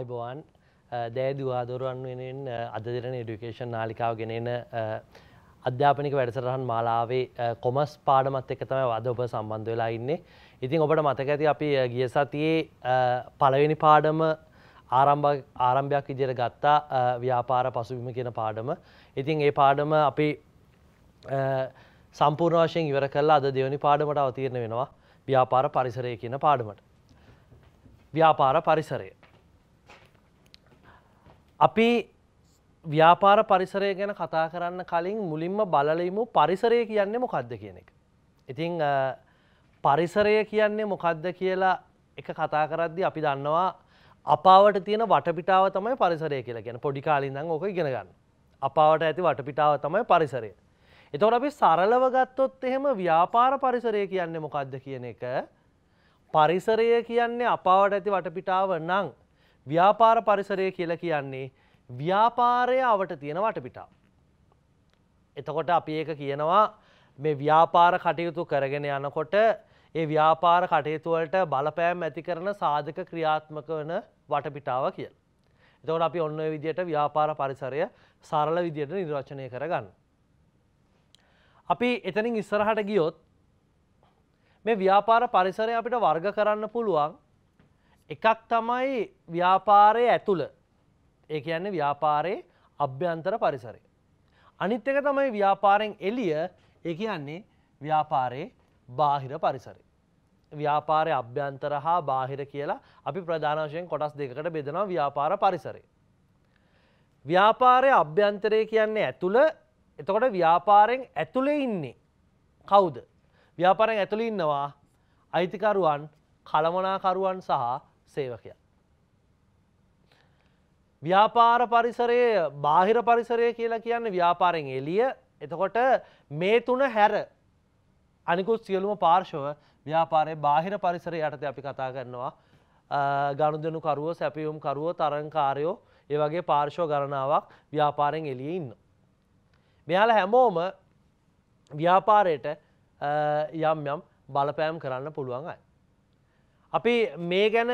අයිබෝවන් දෑදවා දොරුවන් වෙනෙන් අද දෙරන ඩිකේෂන් නාලිකාව ගෙනෙන අධ්‍යාපනික වැඩසරහන් මාලාවේ කොමස් පාඩමත් එක තම වද ඔබ සම්බන්ධ වෙලා ඉන්නේ ඉතින් ඔබට මතක ඇති අපි ගිය සතියේ පළවෙනි පාඩම ආරම්භයක් විදියට ගත්තා ව්‍යාපාර පසුබිම කියන පාඩම ඉතින් ඒ පාඩම අපි සම්පූර්ණ වශයෙන් ඉවර කරලා අද දෙවනි පාඩමට අවතීරණ වෙනවා ව්‍යාපාර පරිසරය කියන පාඩමට. ව්‍යාපාර පරිසරය. අපි ව්‍යාපාර පරිසරය ගැන කතා කරන්න කලින් මුලින්ම බලලීමු පරිසරය කියන්නේ මොකක්ද කියන එක. ඉතිං පරිසරය කියන්නේ මොකක්ද කියලා එක කතා කරද්දි අපි දන්නවා අපාවට තියෙන වටපිටාව තමයි පරිසරය කියලා ගැන පොඩිකාලින්දං ඕක ඉගෙන ගන්න. අපාවට ඇති වටපිටාව තමයි පරිසරය. එතවට අපි සරලව ගත්තොත් එහෙම ව්‍යාපාර පරිසරය කියන්නේ මොකක්ද කියන එක පරිසරය කියන්නේ අපාවට ඇති වටපිටාව නං ව්‍යාපාර පරිසරය කියලා කියන්නේ ව්‍යාපාරය අවට තියෙන වටපිටා. එතකොට අපි ඒක කියනවා මේ ව්‍යාපාර කටයුතු කරගෙන යනකොට ඒ ව්‍යාපාර කටයුතුවලට බලපෑම් ඇති කරන සාධක ක්‍රියාත්මක වන වටපිටාව කියල. එතකොට අපි ඔන්න විදියට ව්‍යාපාර පරිසරය සරල විදියට නිර්වචනය කරගන්න. අපි එතනින් ඉස්සරහට ගියොත් මේ ව්‍යාපාර පරිසරය අපිට වර්ග කරන්න පුළුවන් එකක් තමයි ව්‍යාපාරය ඇතුළ ඒ කියන්නේ ව්‍යාපාරයේ අභ්‍යන්තර පරිසරය. අනිත් එක තමයි ව්‍යාපාරෙන් එළිය ඒ කියන්නේ ව්‍යාපාරයේ බාහිර පරිසරය. ව්‍යාපාරය අභ්‍යන්තර හා බාහිර කියලා අපි ප්‍රධාන වශයෙන් කොටස් දෙකකට බෙදනවා ව්‍යාපාර පරිසරය. ව්‍යාපාරය අභ්‍යන්තරය කියන්නේ ඇතුළ එතකොට ව්‍යාපාරෙන් ඇතුළේ ඉන්නේ කවුද? ව්‍යාපාරෙන් ඇතුළේ ඉන්නවා අයිතිකරුවන්, කළමනාකරුවන් සහ සේවකයන්. ව්‍යාපාර පරිසරය බාහිර පරිසරය කියලා කියන්න ව්‍යාපාරෙන් එලිය එතකොට මේ තුන හැර අනිකුත් සියලුම පාර්ශව ව්‍යාපාරය බාහිර පරිසරය යටත අපි කතා කරනවා ගණුදනුකරුව සැපියුම්කරුව තරංකාරයෝ ඒ වගේ පාර්ශව ගණනාවක් ව්‍යාපාරෙන් එලිය ඉන්න. මෙයාල හැමෝම ව්‍යාපාරයට යම් යම් බලපෑම් කරන්න පුළුවන් අයි. අපි මේ ගැන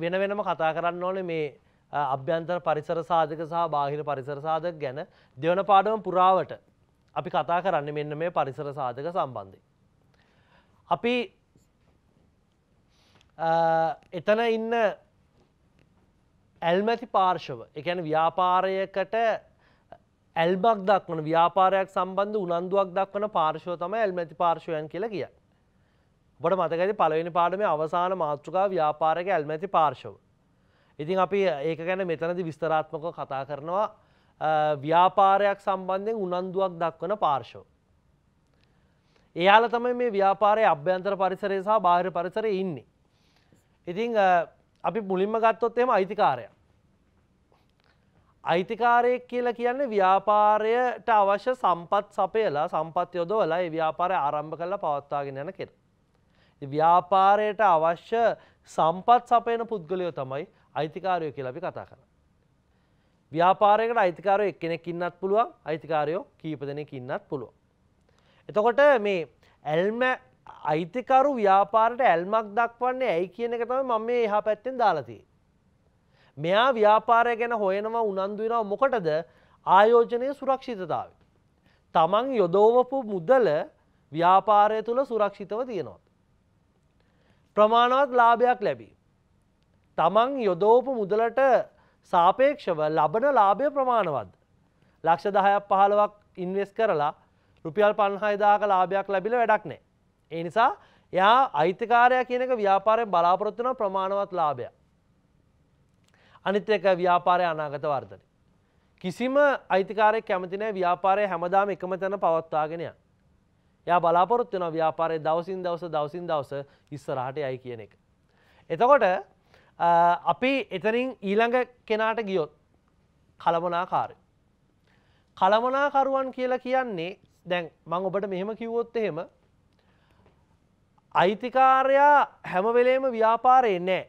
වෙන වෙනම කතා කරන්න ඕනේ මේ අභ්‍යන්තර පරිසර සාධක සහ බාහිර පරිසර සාධක ගැන දෙවන පාඩම පුරාවට අපි කතා කරන්න මෙන්න මේ පරිසර සාධක සම්බන්ධය. අපි එතන ඉන්න ඇල්මැති පාර්ශව එකැන ව්‍යාපාරයකට ඇල්බක් දක්වන ව්‍යාපාරයක් සම්බන්ධ උනන්දුවක් දක්වන පාර්ශව තම ඇල්මැති පාර්ශවයන් කියලා කිය. බොට මතකති පලවෙනි පාඩමේ අවසාන මාතෘකා ව්‍යාපාරක ඇල්මැති පාර්ශව. ඉතින් අපි ඒක ගැන මෙතනදි විස්තරාත්මක කතා කරනවා ව්‍යාපාරයක් සම්බන්ධයෙන් උනන්දුවක් දක්වන පාර්ශෝ. එයාල තමයි මේ ව්‍යාපාරය අභ්‍යන්තර පරිසරය සහ බාහිර පරිසරය ඉන්නේ. ඉතිං අපි මුලින්ම ගත්තොත් එම අයිතිකාරය. අයිතිකාරයෙක් කියලා කියන්නේ ව්‍යාපාරයට අවශ්‍ය සම්පත් සපයලා සම්පත් යොදවලා ඒ ව්‍යාපාරය ආරම්භ කරලා පවත්වාගෙන යන කෙන. ව්‍යාපාරයට අවශ්‍ය සම්පත් සපයන පුද්ගලයෝ තමයි අයිතිකාරයෝ කියලා අපි කතා කරා. ව්‍යාපාරයකට අයිතිකාරයෝ එක්කෙනෙක් ඉන්නත් පුළුවන් අයිතිකාරයෝ කීප දෙනෙක් ඉන්නත් පුළුවන්. එතකොට මේ ඇල්ම අයිතිකරු ව්‍යාපාරට ඇල්මක් දක්වන්නේ ඇයි කියන එක තමයි මම මේ එහා පැත්තෙන් දාලා තියෙන්නේ. මෙයා ව්‍යාපාරය ගැන හොයනවා උනන්දු වෙනවා මොකටද? ආයෝජනයේ සුරක්ෂිතතාවය. තමන් යොදවපු මුදල ව්‍යාපාරය තුළ සුරක්ෂිතව තියෙනවා. ප්‍රමාණවත් ලාභයක් ලැබී. තමන් යොදෝපු මුදලට සාපේක්ෂව ලබන ලාභය ප්‍රමාණවද. ලක්ෂ දහයක් පහළවක් ඉන්වස් කරලා රුපියල් පන්හයිදාක ලාභයක් ලැබිල වැඩක් නෑ. ඒ නිසා යා අයිතිකාරය කියනක ව්‍යාපාරය බලාපොරොත්තුන ප්‍රමාණවත් ලාභය. අනිත් එක ව්‍යාපාරය අනාගත වර්ධන. කිසිම අයිතිකාරය කැමතිනෑ ව්‍යාපාරය හැමදාම එකම තැන පවත්වාගෙනය. යා බලාපොරොත්තුන ව්‍යාපාරය දවසින් දවස දවසින් දවස ඉස්සරහට යයි කියන එක. එතකොට අපි එතනින් ඊළඟ කෙනාට ගියොත් කළමනාකාර. කළමනාකරුවන් කියලා කියන්නේ දැන් මං ඔබට මෙහෙම කිව්වොත් එහෙම අයිතිකාරයා හැමවෙලේම ව්‍යාපාරය නෑ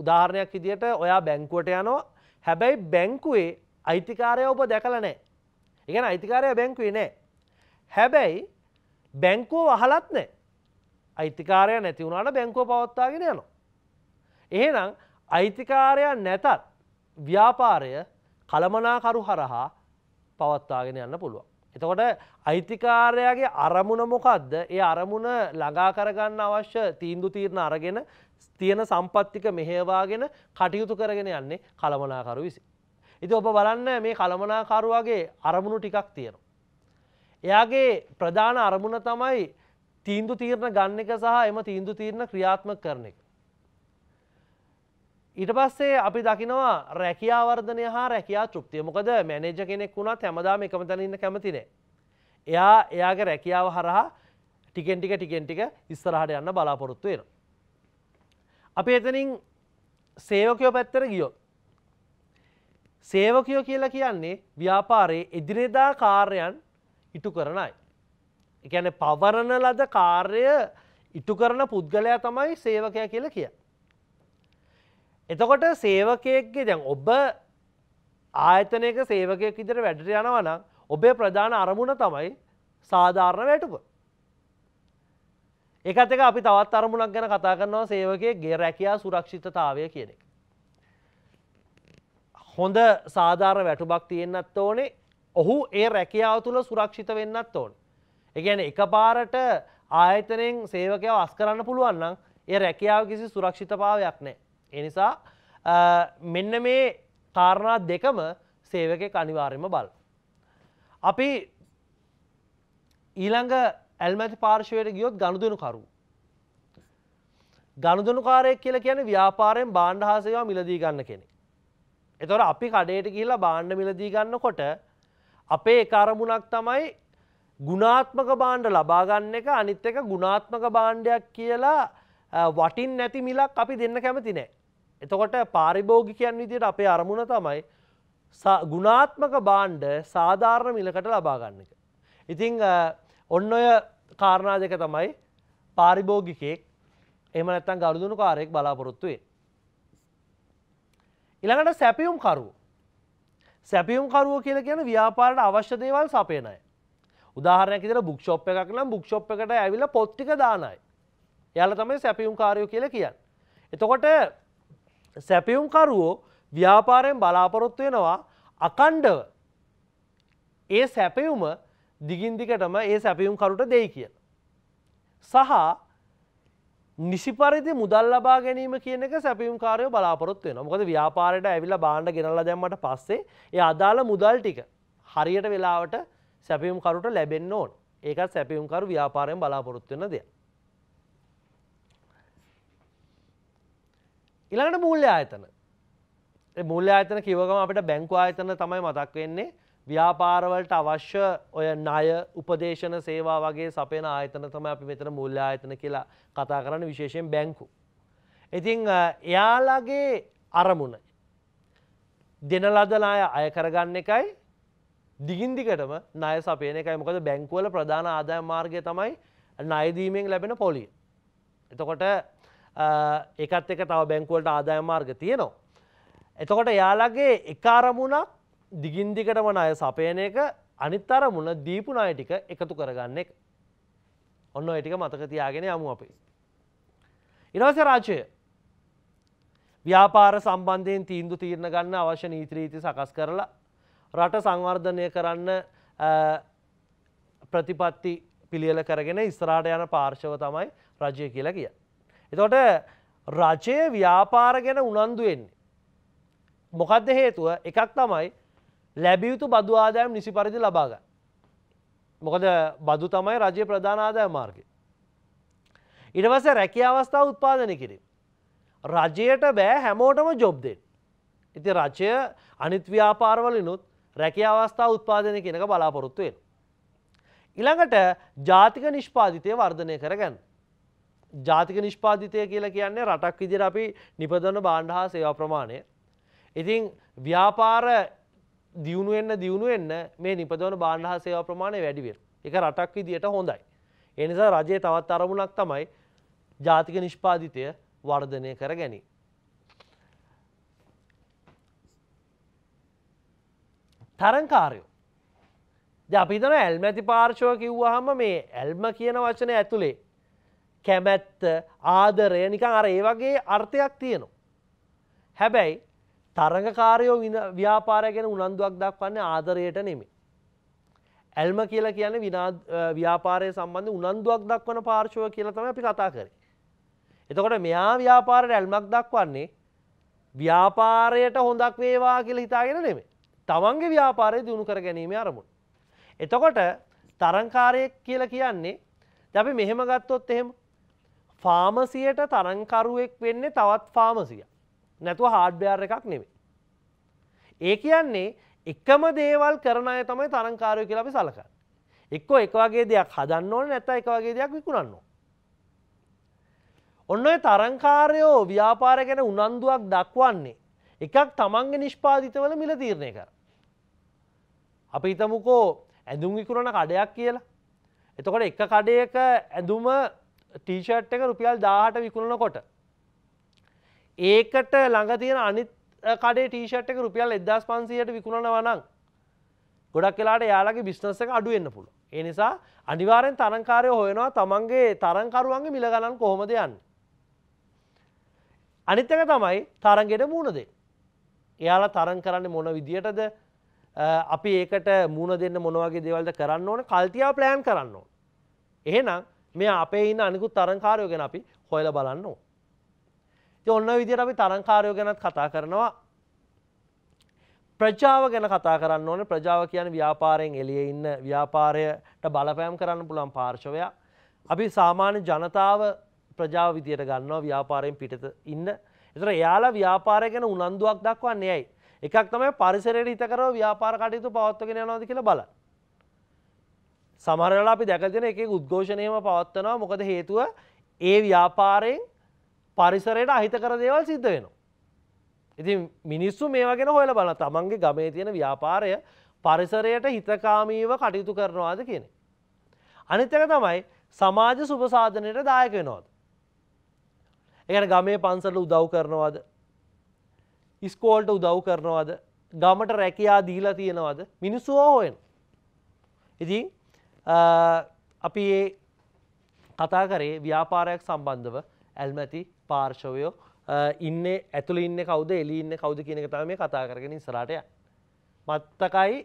උදාහරණයක් විදියට ඔයා බැංකුවට යනවා හැබැයි බැංකුවේ අයිතිකාරය ඔබ දැකල නෑ එකන අයිතිකාරය බැංකුවේ නෑ හැබැයි බැංකෝ වහලත් නෑ අයිතිකාරය නැතිවුණට බැංකෝ පවත්තාගෙන යනවා එහෙනම් අයිතිකාරයන් නැතත් ව්‍යාපාරය කළමනාකරු හරහා පවත්වාගෙන යන්න පුළුවන්. එතකොට අයිතිකාරයාගේ අරමුණ මොකක්ද ඒ අරමුණ ළඟා කරගන්න අවශ්‍ය තීන්දු තීරණ අරගෙන තියෙන සම්පත්තික මෙහේවාගෙන කටයුතු කරගෙන යන්නේ කළමනාකරු විසි. ඉති ඔබ බලන්න මේ කළමනාකරුවගේ අරමුණු ටිකක් තියෙනවා. එයාගේ ප්‍රධාන අරමුණ තමයි තීන්දු තීරණ ගන්න එක සහ එම තීන්දු තීරණ ක්‍රියාත්ම කරන එක. ඊට පස්සේ අපි දකිනවා රැකියාවර්ධනය හා රැකයා තෘප්තිය මොකද මැනේජ කෙනෙක් වුණත් හැමදාම එකම තැනඉන්න කැමතිනේ. එයා එයාගේ රැකියාව හරහා ටිකෙන් ටික ටිකෙන් ටික ඉස්සරහට යන්න බලාපොරොත්තු වෙන. අපි එතනින් සේවකයෝ පැත්තර ගියොත්. සේවකයෝ කියලා කියන්නේ ව්‍යාපාරයේ එදිනෙදා කාර්යන් ඉටු කරනයි. එකැන පවරණ ලද කාර්ය ඉටු කරන පුද්ගලයා තමයි සේවකය කියලා කියා. එතකොට සේවකයෙක්ගේ දැන් ඔබ ආයතනයක සේවකයක් ඉදිර වැඩට යනවනම් ඔබේ ප්‍රධාන අරමුණ තමයි සාධාරණ වැටුප. ඒකත් එක අපි තවත් අරමුණක් ගැන කතා කරනවා සේවකයේ ගේ රැකයා සුරක්ෂිතතාවය කියන එක. හොඳ සාධාරණ වැටුබක් තියෙන්න්නත් ඕනේ ඔහු ඒ රැකියාව තුළ සුරක්ෂිත වෙන්නත් ඕන. එකැන එක පාරට ආයතනයෙන් සේවකයාව අස් කරන්න පුළුවන්නම් ඒ රැකියාව කිසි සුරක්ෂිතභාවයක් නෑ. එනිසා මෙන්න මේ කාරණා දෙකම සේවක කනිවාරයම බල. අපි ඊළඟ ඇල්මැති පාර්ශවයට ගියොත් ගණුදනු කරු. ගණුදනුකාරයක් කියල කියන ව්‍යාපාරයෙන් බාණ්ඩ හාසේවා මිලදී ගන්න කෙනෙ. එතොර අපි කඩේට කියලා බාණ්ඩ මිලදී ගන්න කොට අපේ එකරමුණක් තමයි ගුණාත්මක බාණ්ඩ ලබාගන්න එක අනිත් එක ගුණාත්මක බාණ්ඩයක් කියලා වටින් නැති මිලක් අපි දෙන්න කැමති නෑ. එතකොට පාරිභෝගිකයන් විදියට අපේ අරමුණ තමයි ගුණාත්මක බාණ්ඩ සාධාරණ මිලකට ලබාගන්න එක. ඉතිං ඔන්න ඔය කාරණා දෙක තමයි පාරිභෝගිකයෙක් එම නැත්තන් ගරුදුණු කාරයෙක් බලාපොරොත්තුවේ. ඉළඟට සැපියුම් කරුව. සැපියුම් කරුව කියල කියන ව්‍යාපාරට අවශ්‍ය දේවල් සපේනය. උදාහරණයක් ඉදිර බුක්ෂොප් එකක් නම් බුක්ෂොප් එකට ඇවිල පොත්තික දානයි. යල තමයි සැපියුම් කාරයෝ කියල කියන්න. එතකොට සැපියුම්කරුවෝ ව්‍යාපාරයෙන් බලාපොරොත්තු වෙනවා අකණ්ඩව ඒ සැපයුම දිගින්දිකටම ඒ සැපියුම්කරුට දෙයි කියන. සහ නිසිපරිදි මුදල් ලබා ගැනීම කියන එක සැපියුම්කාරයෝ බලාපොරොත්තු වෙන මොකද ව්‍යාපාරයට ඇවිල්ලා බාණ්ඩ ගෙනල්ලා දැම්මට පස්සේ ඒ අදාළ මුදල් ටික හරියට වෙලාවට සැපියුම්කරුට ලැබෙන්න ඕන ඒකත් සැපියුම්කරු ව්‍යාපාරයෙන් බලාපොරොත්තු වෙන දෙයක්. ඉළඟට මූල්‍ය ආයතන මුල්ල ආයතන කිවකම අපට බැංකු ආයතන තමයි මතක් වෙන්නේ ව්‍යාපාරවලට අවශ්‍ය ඔය ණය උපදේශන සේවා වගේ සපයන ආයතන තමයි අපි මෙතන මුල්ල ආයතන කියලා කතා කරන්න විශේෂයෙන් බැංකු. ඉතිං එයාලගේ අරමුණ දෙන ලද ණය අය කරගන්න එකයි දිගින්දිකටම ණය සපයන එකයි මොකද බැංකුවල ප්‍රධාන ආදාය මාර්ගය තමයි ණයදීමෙන් ලැබෙන පොලිය. එතකොට එකත් එක තව බැංකුවලට ආදාය මාර්ග තියෙනවා. එතකොට එයාලගේ එකාරමුණක් දිගින්දිකටම අය සපයන එක අනිත් අරමුණ දීපු ණය ටික එකතු කරගන්න එක. ඔන්න ඔය ටික මතක තියාගෙන යමු අපි. ඊළඟට රාජ්‍යය ව්‍යාපාර සම්බන්ධයෙන් තීන්දු තීරණ ගන්න අවශ්‍ය නීති රීති සකස් කරලා රට සංවර්ධනය කරන්න ප්‍රතිපත්ති පිළියල කරගෙන ඉස්රාට යන පාර්ශව තමයි රජය කියලා කිය. එතොට රජය ව්‍යාපාර ගැන උනන්දුවෙන්නේ. මොකක්ද හේතුව එකක් තමයි ලැබියුතු බදු ආදායම් නිසි පරිදි ලබාග. මොකද බදු තමයි රජය ප්‍රධානාදාය මාර්ගය. ඉඩවස රැකි අවස්ථාව උත්පාදනය කිරීම. රජයට බෑ හැමෝටම ජොබ්දෙන්. ඉති රජය අනිත්ව්‍යාපාරවලිනුත් රැකි අවස්ථාව උත්පාදනය කෙනක බලාපොරොත්තුවෙන්. ඉළඟට ජාතික නිෂ්පාධිතය වර්ධනය කරගන්න. ජාතික නිෂ්පාධිතය කියලා කියන්නේ රටක් විදිර අපි නිපදවන බාණ්ඩ හා සේවා ප්‍රමාණය. ඉතින් ව්‍යාපාර දියුණුවෙන්න දියුණුවෙන්න මේ නිපදවන බාණ්ඩ හා සේවා ප්‍රමාණය වැඩිවෙන. එක රටක් විදියට හොඳයි. එනිසා රජයේ තවත් අරමුණක් තමයි ජාතික නිෂ්පාධිතය වර්ධනය කර ගැනීම. තරංකාරයෝ. ද අපිතන ඇල්මැති පාර්ශව කිව්වහම මේ ඇල්ම කියන වචනය ඇතුළේ කැමැත්ත ආදරය නිකං අර ඒ වගේ අර්ථයක් තියෙනවා. හැබැයි තරඟකාරයෝ ව්‍යාපාරය ගැන උනන්දුවක් දක්වන්නේ ආදරයට නෙමේ. ඇල්ම කියලා කියන ව්‍යාපාරය සම්බන්ධ උනන්දුවක් දක්වන පාර්ශව කියලා තමයි අපි කතා කරේ. එතකොට මෙයා ව්‍යාපාරයට ඇල්මක් දක්වන්නේ ව්‍යාපාරයට හොඳක් වේවා කියලා හිතාගෙන නෙමෙයි. තමන්ගේ ව්‍යාපාරය දිනු කර ගැනීම අරමුණ. එතකොට තරංකාරයෙක් කියලා කියන්නේ අපි මෙහෙම ගත්තොත් එහෙම ෆාමසියට තරංකරුවෙක් වෙන්නේ තවත් ෆාමසිය. නැතුව හාඩ්බ්‍යාර් එකක් නෙවේ. ඒ කියන්නේ එකම දේවල් කරන අය තමයි තරංකාරය කියලාපි සලකන්න. එක්කෝ එක වගේ දෙයක් හදන්න ඕන නැත එක වගේ දෙයක් විකුණන්න. ඔන්න ඔය තරංකාරයෝ ව්‍යාපාර ගැන උනන්දුවක් දක්වන්නේ. එකක් තමන්ගේ නිෂ්පාධිතවල මිල තීරණය කර. අපි හිතමුකෝ ඇඳුම් විකුණන කඩයක් කියලා. එතකොට එක කඩයක ඇඳුම ටීෂට් එක රුපියල් දාහට විකුණනකොට. ඒකට ළඟ තියෙන අනිත් කඩේ ටීෂට් එක රුපියල් එදස් පන්සියට විකුණනවනං ගොඩක් වෙලාට යාලගේ බිස්නස් එක අඩුවෙන්න්න පුළුව. ඒ නිසා අනිවාරෙන් තරංකාරය හොයනවා තමන්ගේ තරංකරුවන්ගේ මිලගණන් කොහොමද යන්න. අනිත්තක තමයි තරන්ගෙට මූුණදේ. එයාලා තරන් කරන්න මොන විදියටද අපි ඒකට මූුණ දෙන්න මොනවගේ දෙවල්ද කරන්න ඕන කල්තියා ප්ලෑන් කරන්න ඕන. එහෙනම් මේ අපේ ඉන්න අනිකුත් තරංකාරයෝ ගැන අපි හොයලා බලන්න ඕන. ඉතින් ඔන්න ඔය විදිහට අපි තරංකාරයෝ ගැනත් කතා කරනවා. ප්‍රජාව ගැන කතා කරන්න ඕනේ. ප්‍රජාව කියන්නේ ව්‍යාපාරයෙන් එළියේ ඉන්න ව්‍යාපාරයට බලපෑම් කරන්න පුළුවන් පාර්ශවයක්. අපි සාමාන්‍ය ජනතාව ප්‍රජාව විදියට ගන්නවා ව්‍යාපාරයෙන් පිටත ඉන්න. ඒතර එයාලා ව්‍යාපාරය ගැන උනන්දුවක් දක්වන්නේ ඇයි? එකක් තමයි පරිසරයට හිතකරව ව්‍යාපාර කටයුතු පවත්වාගෙන යනවාද කියලා බලන්න. සමහරලා අපි දැකතින එක උද්ඝෝෂණයම පවත්වනවා මොකද හේතුව ඒ ව්‍යාපාරයෙන් පරිසරයට අහිත කර දේවල් සිද්ධ වෙනවා. ඉතින් මිනිස්සු මේ වගෙන හොයල බල තමන්ගේ ගමේ තියෙන ව්‍යාපාරය පරිසරයට හිතකාමීව කටයුතු කරනවාද කියන. අනිත්තක තමයි සමාජ සුභසාධනයට දායක වෙනවාද. එකට ගමේ පන්සල උදව් කරනවාද. ඉස්කෝල්ට උදව් කරනවාද ගමට රැකයා දීලා තියෙනවාද මිනිස්සුවෝ හොයෙන්. ඉතින් අපි ඒ කතා කරේ ව්‍යාපාරයක් සම්බන්ධව ඇල්මැති පාර්ශවයෝ ඉන්න ඇතුළ ඉන්න කවුද එලිඉන්න කවුද කියනක තම මේ කතා කරගෙන ඉස්රාටය. මත්තකයි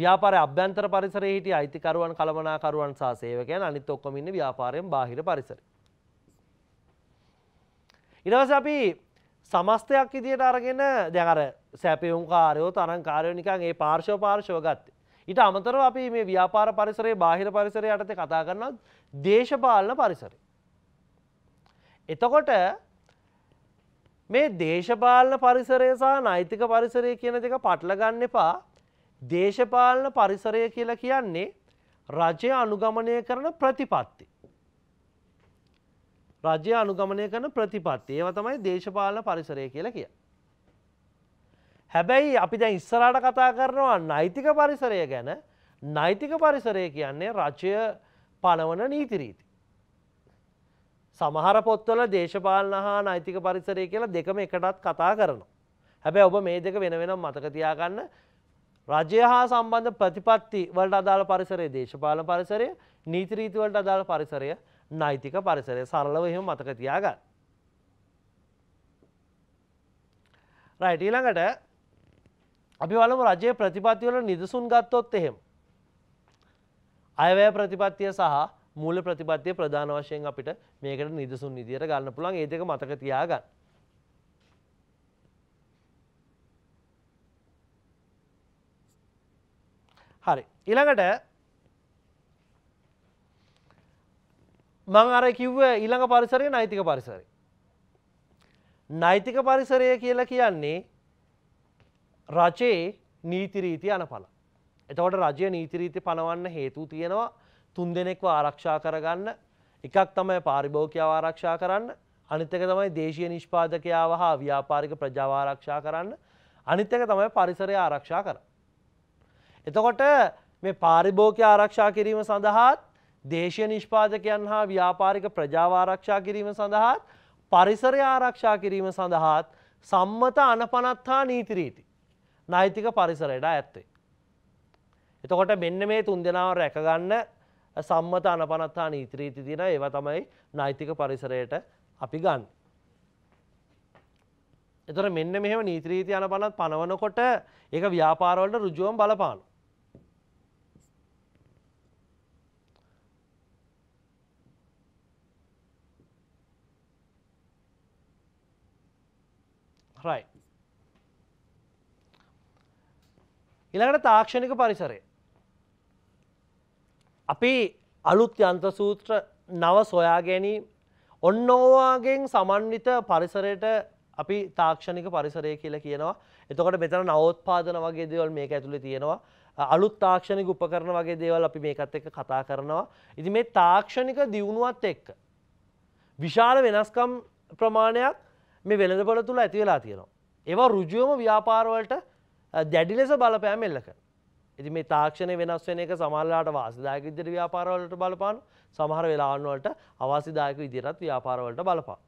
ව්‍යාපාර අභ්‍යන්තර පරිසර හිට අයිතිකරුවන් කළමනාකරුවන් සා සේවකයන් අනිත් ඔක්කොමඉන්න ව්‍යාපාරයෙන් බාහිර පරිසර. ඉරවස අපි සමස්තයක් ඉදියට අරගෙන දැකර සැපියුම් කාරයෝ තරං කාරයෝ නිකන් ඒ පාර්ශව පාර්ශව ගත්ත. ඊට අමතරව අපි මේ ව්‍යාපාර පරිසරයේ බාහිර පරිසරය යටතේ කතා කරනවා දේශපාලන පරිසරය. එතකොට මේ දේශපාලන පරිසරය සහ නෛතික පරිසරය කියන දෙක පටලගන්න එපා. දේශපාලන පරිසරය කියලා කියන්නේ රජය අනුගමනය කරන ප්‍රතිපත්ති. රජය අනුගමනය කරන ප්‍රතිපත්ති ඒව තමයි දේශපාලන පරිසරය කියලා කියන්නේ. හැබැයි අපි දැන් ඉස්සරාට කතා කරනවා නෛතික පරිසරය ගැන නෛතික පරිසරය කියන්නේ රජය පනවන නීතිරීති. සමහර පොත්වල දේශපාලන හා නෛතික පරිසරය කියලා දෙකම එකටත් කතා කරනවා. හැබැ ඔබ මේ දෙක වෙන වෙනම් මතකතියාගන්න රජය හා සම්බන්ධ ප්‍රතිපත්ති වලට අදාළ පරිසරය දේශපාලන පරිසරය නීතිරීතිවලට අදාළ පරිසරය නෛතික පරිසරය සරලව එහෙම මතකතියාගන්න. රයිටීළඟට අපි වලම රජයේ ප්‍රතිපත්තිවල නිදසුන් ගත්තොත් එහෙම. අයවැය ප්‍රතිපත්තිය සහ මූල ප්‍රතිපත්තිය ප්‍රධාන වශයෙන් අපිට මේකට නිදසුන් විදියට ගන්න පුළුවන් ඒ දෙක මතක තියාගන්න. හරි. ඊළඟට මං අර කිව්ව ඊළඟ පරිසරය නෛතික පරිසරය. නෛතික පරිසරය කියලා කියන්නේ රජයේ නීතිරීති යන පල. එතවට රජය නීතිරීති පනවන්න හේතු තියෙනවා තුන් දෙනෙක්ව ආරක්ෂා කරගන්න එකක් තමයි පාරිභෝකයාව ආරක්ෂා කරන්න අනිතක තමයි දේශය නිෂ්පාදකයාව හා ව්‍යාපාරික ප්‍රජාවාරක්ෂා කරන්න අනිත්තක තමයි පරිසරය ආරක්ෂා කර. එතකොට මේ පාරිභෝකය ආරක්ෂා කිරීම සඳහාත් දේශය නිෂ්පාදකයන් හා ව්‍යාපාරික ප්‍රජාවාරක්ෂා කිරීම සඳහාත් පරිසරය ආරක්ෂා කිරීම සඳහාත් සම්මත අනපනත් හා නීතිරීති. නෛතික පරිසරයට ඇත්තේ. එතකොට මෙන්න මේ තුන් දෙනාව රැකගන්න සම්මත අනපනත්තා නීතිරීති තින ඒව තමයි නෛතික පරිසරයට අපි ගන්න. එතර මෙන්න මෙහෙම නීත්‍රීති යන පනත් පනවනකොට ඒ ව්‍යාපාරවලට රුජුවම් බලපානු. right. ඉළඟට තාක්ෂණික පරිසරය. අපි අලුත් යන්ත්‍ර සූත්‍ර නව සොයා ගැනීම් ඔන්න ඕවාගෙන් සමන්විත පරිසරයට අපි තාක්ෂණික පරිසරය කියලා කියනවා එතකොට මෙතන නවෝත්පාදන වගේ දේවල් මේක ඇතුළේ තියෙනවා අලුත් තාක්ෂණික උපකරන වගේ දේවල් අපි මේකත් එක්ක කතා කරනවා. ඉති මේ තාක්ෂණික දියුණුවත් එක්ක. විශාල වෙනස්කම් ප්‍රමාණයක් මේ වෙළඳපොළ තුළ ඇති වෙලා තියෙනවා. ඒවා රුජුවම ව්‍යාපාරවලට දැඩි ලෙස බලපෑම එල්ලක. ඇති මේ තාක්ෂණය වෙනස් වෙන එක සමල්ලාට වාසිදායක ඉදිරි ව්‍යාපාරවලට බලපාන සමහර වෙලාන්වලට අවාසිදායක ඉදිරත් ව්‍යාපාරවලට බලපා.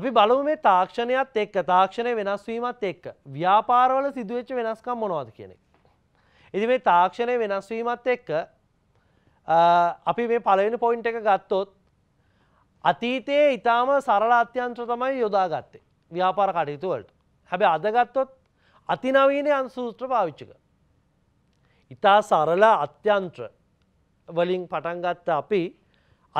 අපි බලමු මේ තාක්ෂණයත් එක්ක තාක්ෂණය වෙනස්වීමත් එක්ක ව්‍යාපාරවල සිදුවෙච්ච වෙනස්කම් මොනවද කියන එක. ඉති මේ තාක්ෂණය වෙනස්වීමත් එක්ක අපි මේ පළවෙනි පොයින්ට් එක ගත්තොත් අතීතයේ ඉතාම සරල අත්‍යන්ත්‍ර තමයි යොදාගත්තේ ව්‍යාපාර කටයුතුවලට හැබැ අදගත්තොත් අතිනවීනය අන් සූත්‍ර පාවිච්චික. ඉතා සරල අත්‍යන්ත්‍ර වලින් පටන්ගත්ත අපි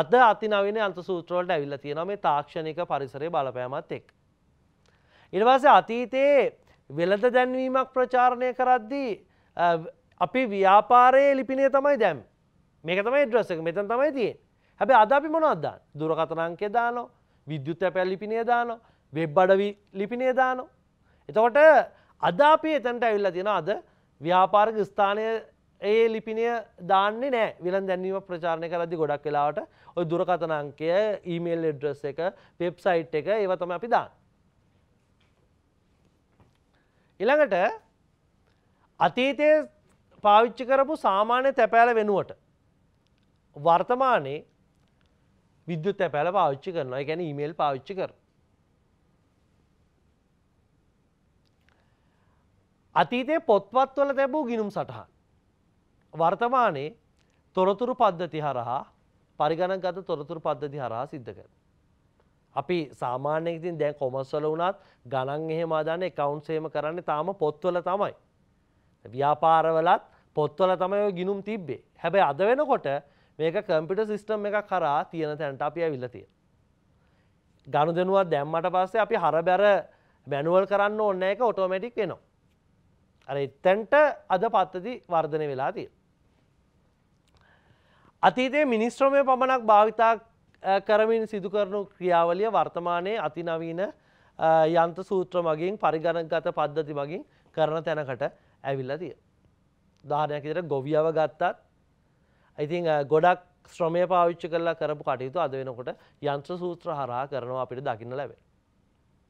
අද අතිනවන අන්ත සූත්‍රවලට ඇවිල්ල තියෙන මේ තාක්ෂණක පරිසරය බලපෑමත් එක්. ඉනිවාස අතීතයේ වෙළඳ දැන්වීමක් ප්‍රචාරණය කරද්දී අපි ව්‍යාපාරයේ ලිපිනය තමයි දැම් මේක තමයි ඩ්‍රස එක මෙතන් තමයි තියෙන් හැබ අදපි මොනවදදාන්න දුරකතනංකෙ දානො විද්‍යුත්ත පැල් ලිපිනේ දානො වෙබ් අඩවි ලිපිනේ දානො. එතකොට අදාපි එතැන්ට ඇවිල්ල තියෙන අද ව්‍යාපාරක ස්ථානය ඒ ලිපිනය දාන්නේ නෑ විලන් දැන්වීම ප්‍රචාණය කරදි ගොඩක් වෙලාවට ඔය දුරකතනංකය ඊමේල් එඩ්‍රස් එක පෙබ්සයිට් එක ඒවතම අපි දාන්න. ඉළඟට අතීතය පාවිච්චි කරපු සාමාන්‍ය තැපෑල වෙනුවට වර්තමානයේ විද්‍යුත් ඇපැල පාවිච්චි කරනවා ගැන ඊමේල් පාවිච්චි කර. අතීතය පොත්වත්වල තැබූ ගිනුම් සටහන්. වර්තමානයේ තොරතුරු පද්ධති හරහා පරිගණන් ගත තොරතුරු පද්ධති හරහා සිද්ධ කර. අපි සාමාන්‍යයකතින් දැන් කොමස්වල වුණත් ගණන් එහෙම අදන්න කවුන්සේම කරන්න තාම පොත්වල තමයි. ව්‍යාපාරවලත් පොත්වල තමයි ගිනුම් තිබ්බේ හැබැයි අද වෙනකොට මේක කම්පිට සිිස්ටම් එක කරා තියෙන තැන්ට අපි ඇවිල්ල තිය. ගණු දෙනුවත් දැම්මට පස්සේ අපි හර බැර මැනුවල් කරන්න ඔන්න එක ඔටෝමටික් වෙනවා. අර එත්තැන්ට අද පත්තති වර්ධනය වෙලා තිය. අතීතයේ මිනිස්ත්‍රමය පමණක් භාවිතා කරමින් සිදු කරනු ක්‍රියාවලිය වර්තමානයේ අතිනවීන යන්ත සූත්‍ර මගින් පරිගණගත පද්ධති මගින් කරන තැනකට ඇවිල්ල තිය. දානයක් ඉතර ගොවියාව ගත්තත් ඉතින් uh, ගොඩක් ශ්‍රමය පාවිච්චි කරලා කරපු කටයුතු අද වෙනකොට යන්ත්‍ර සූත්‍ර හරහා කරනවා අපිට දකින්න ලැබේ.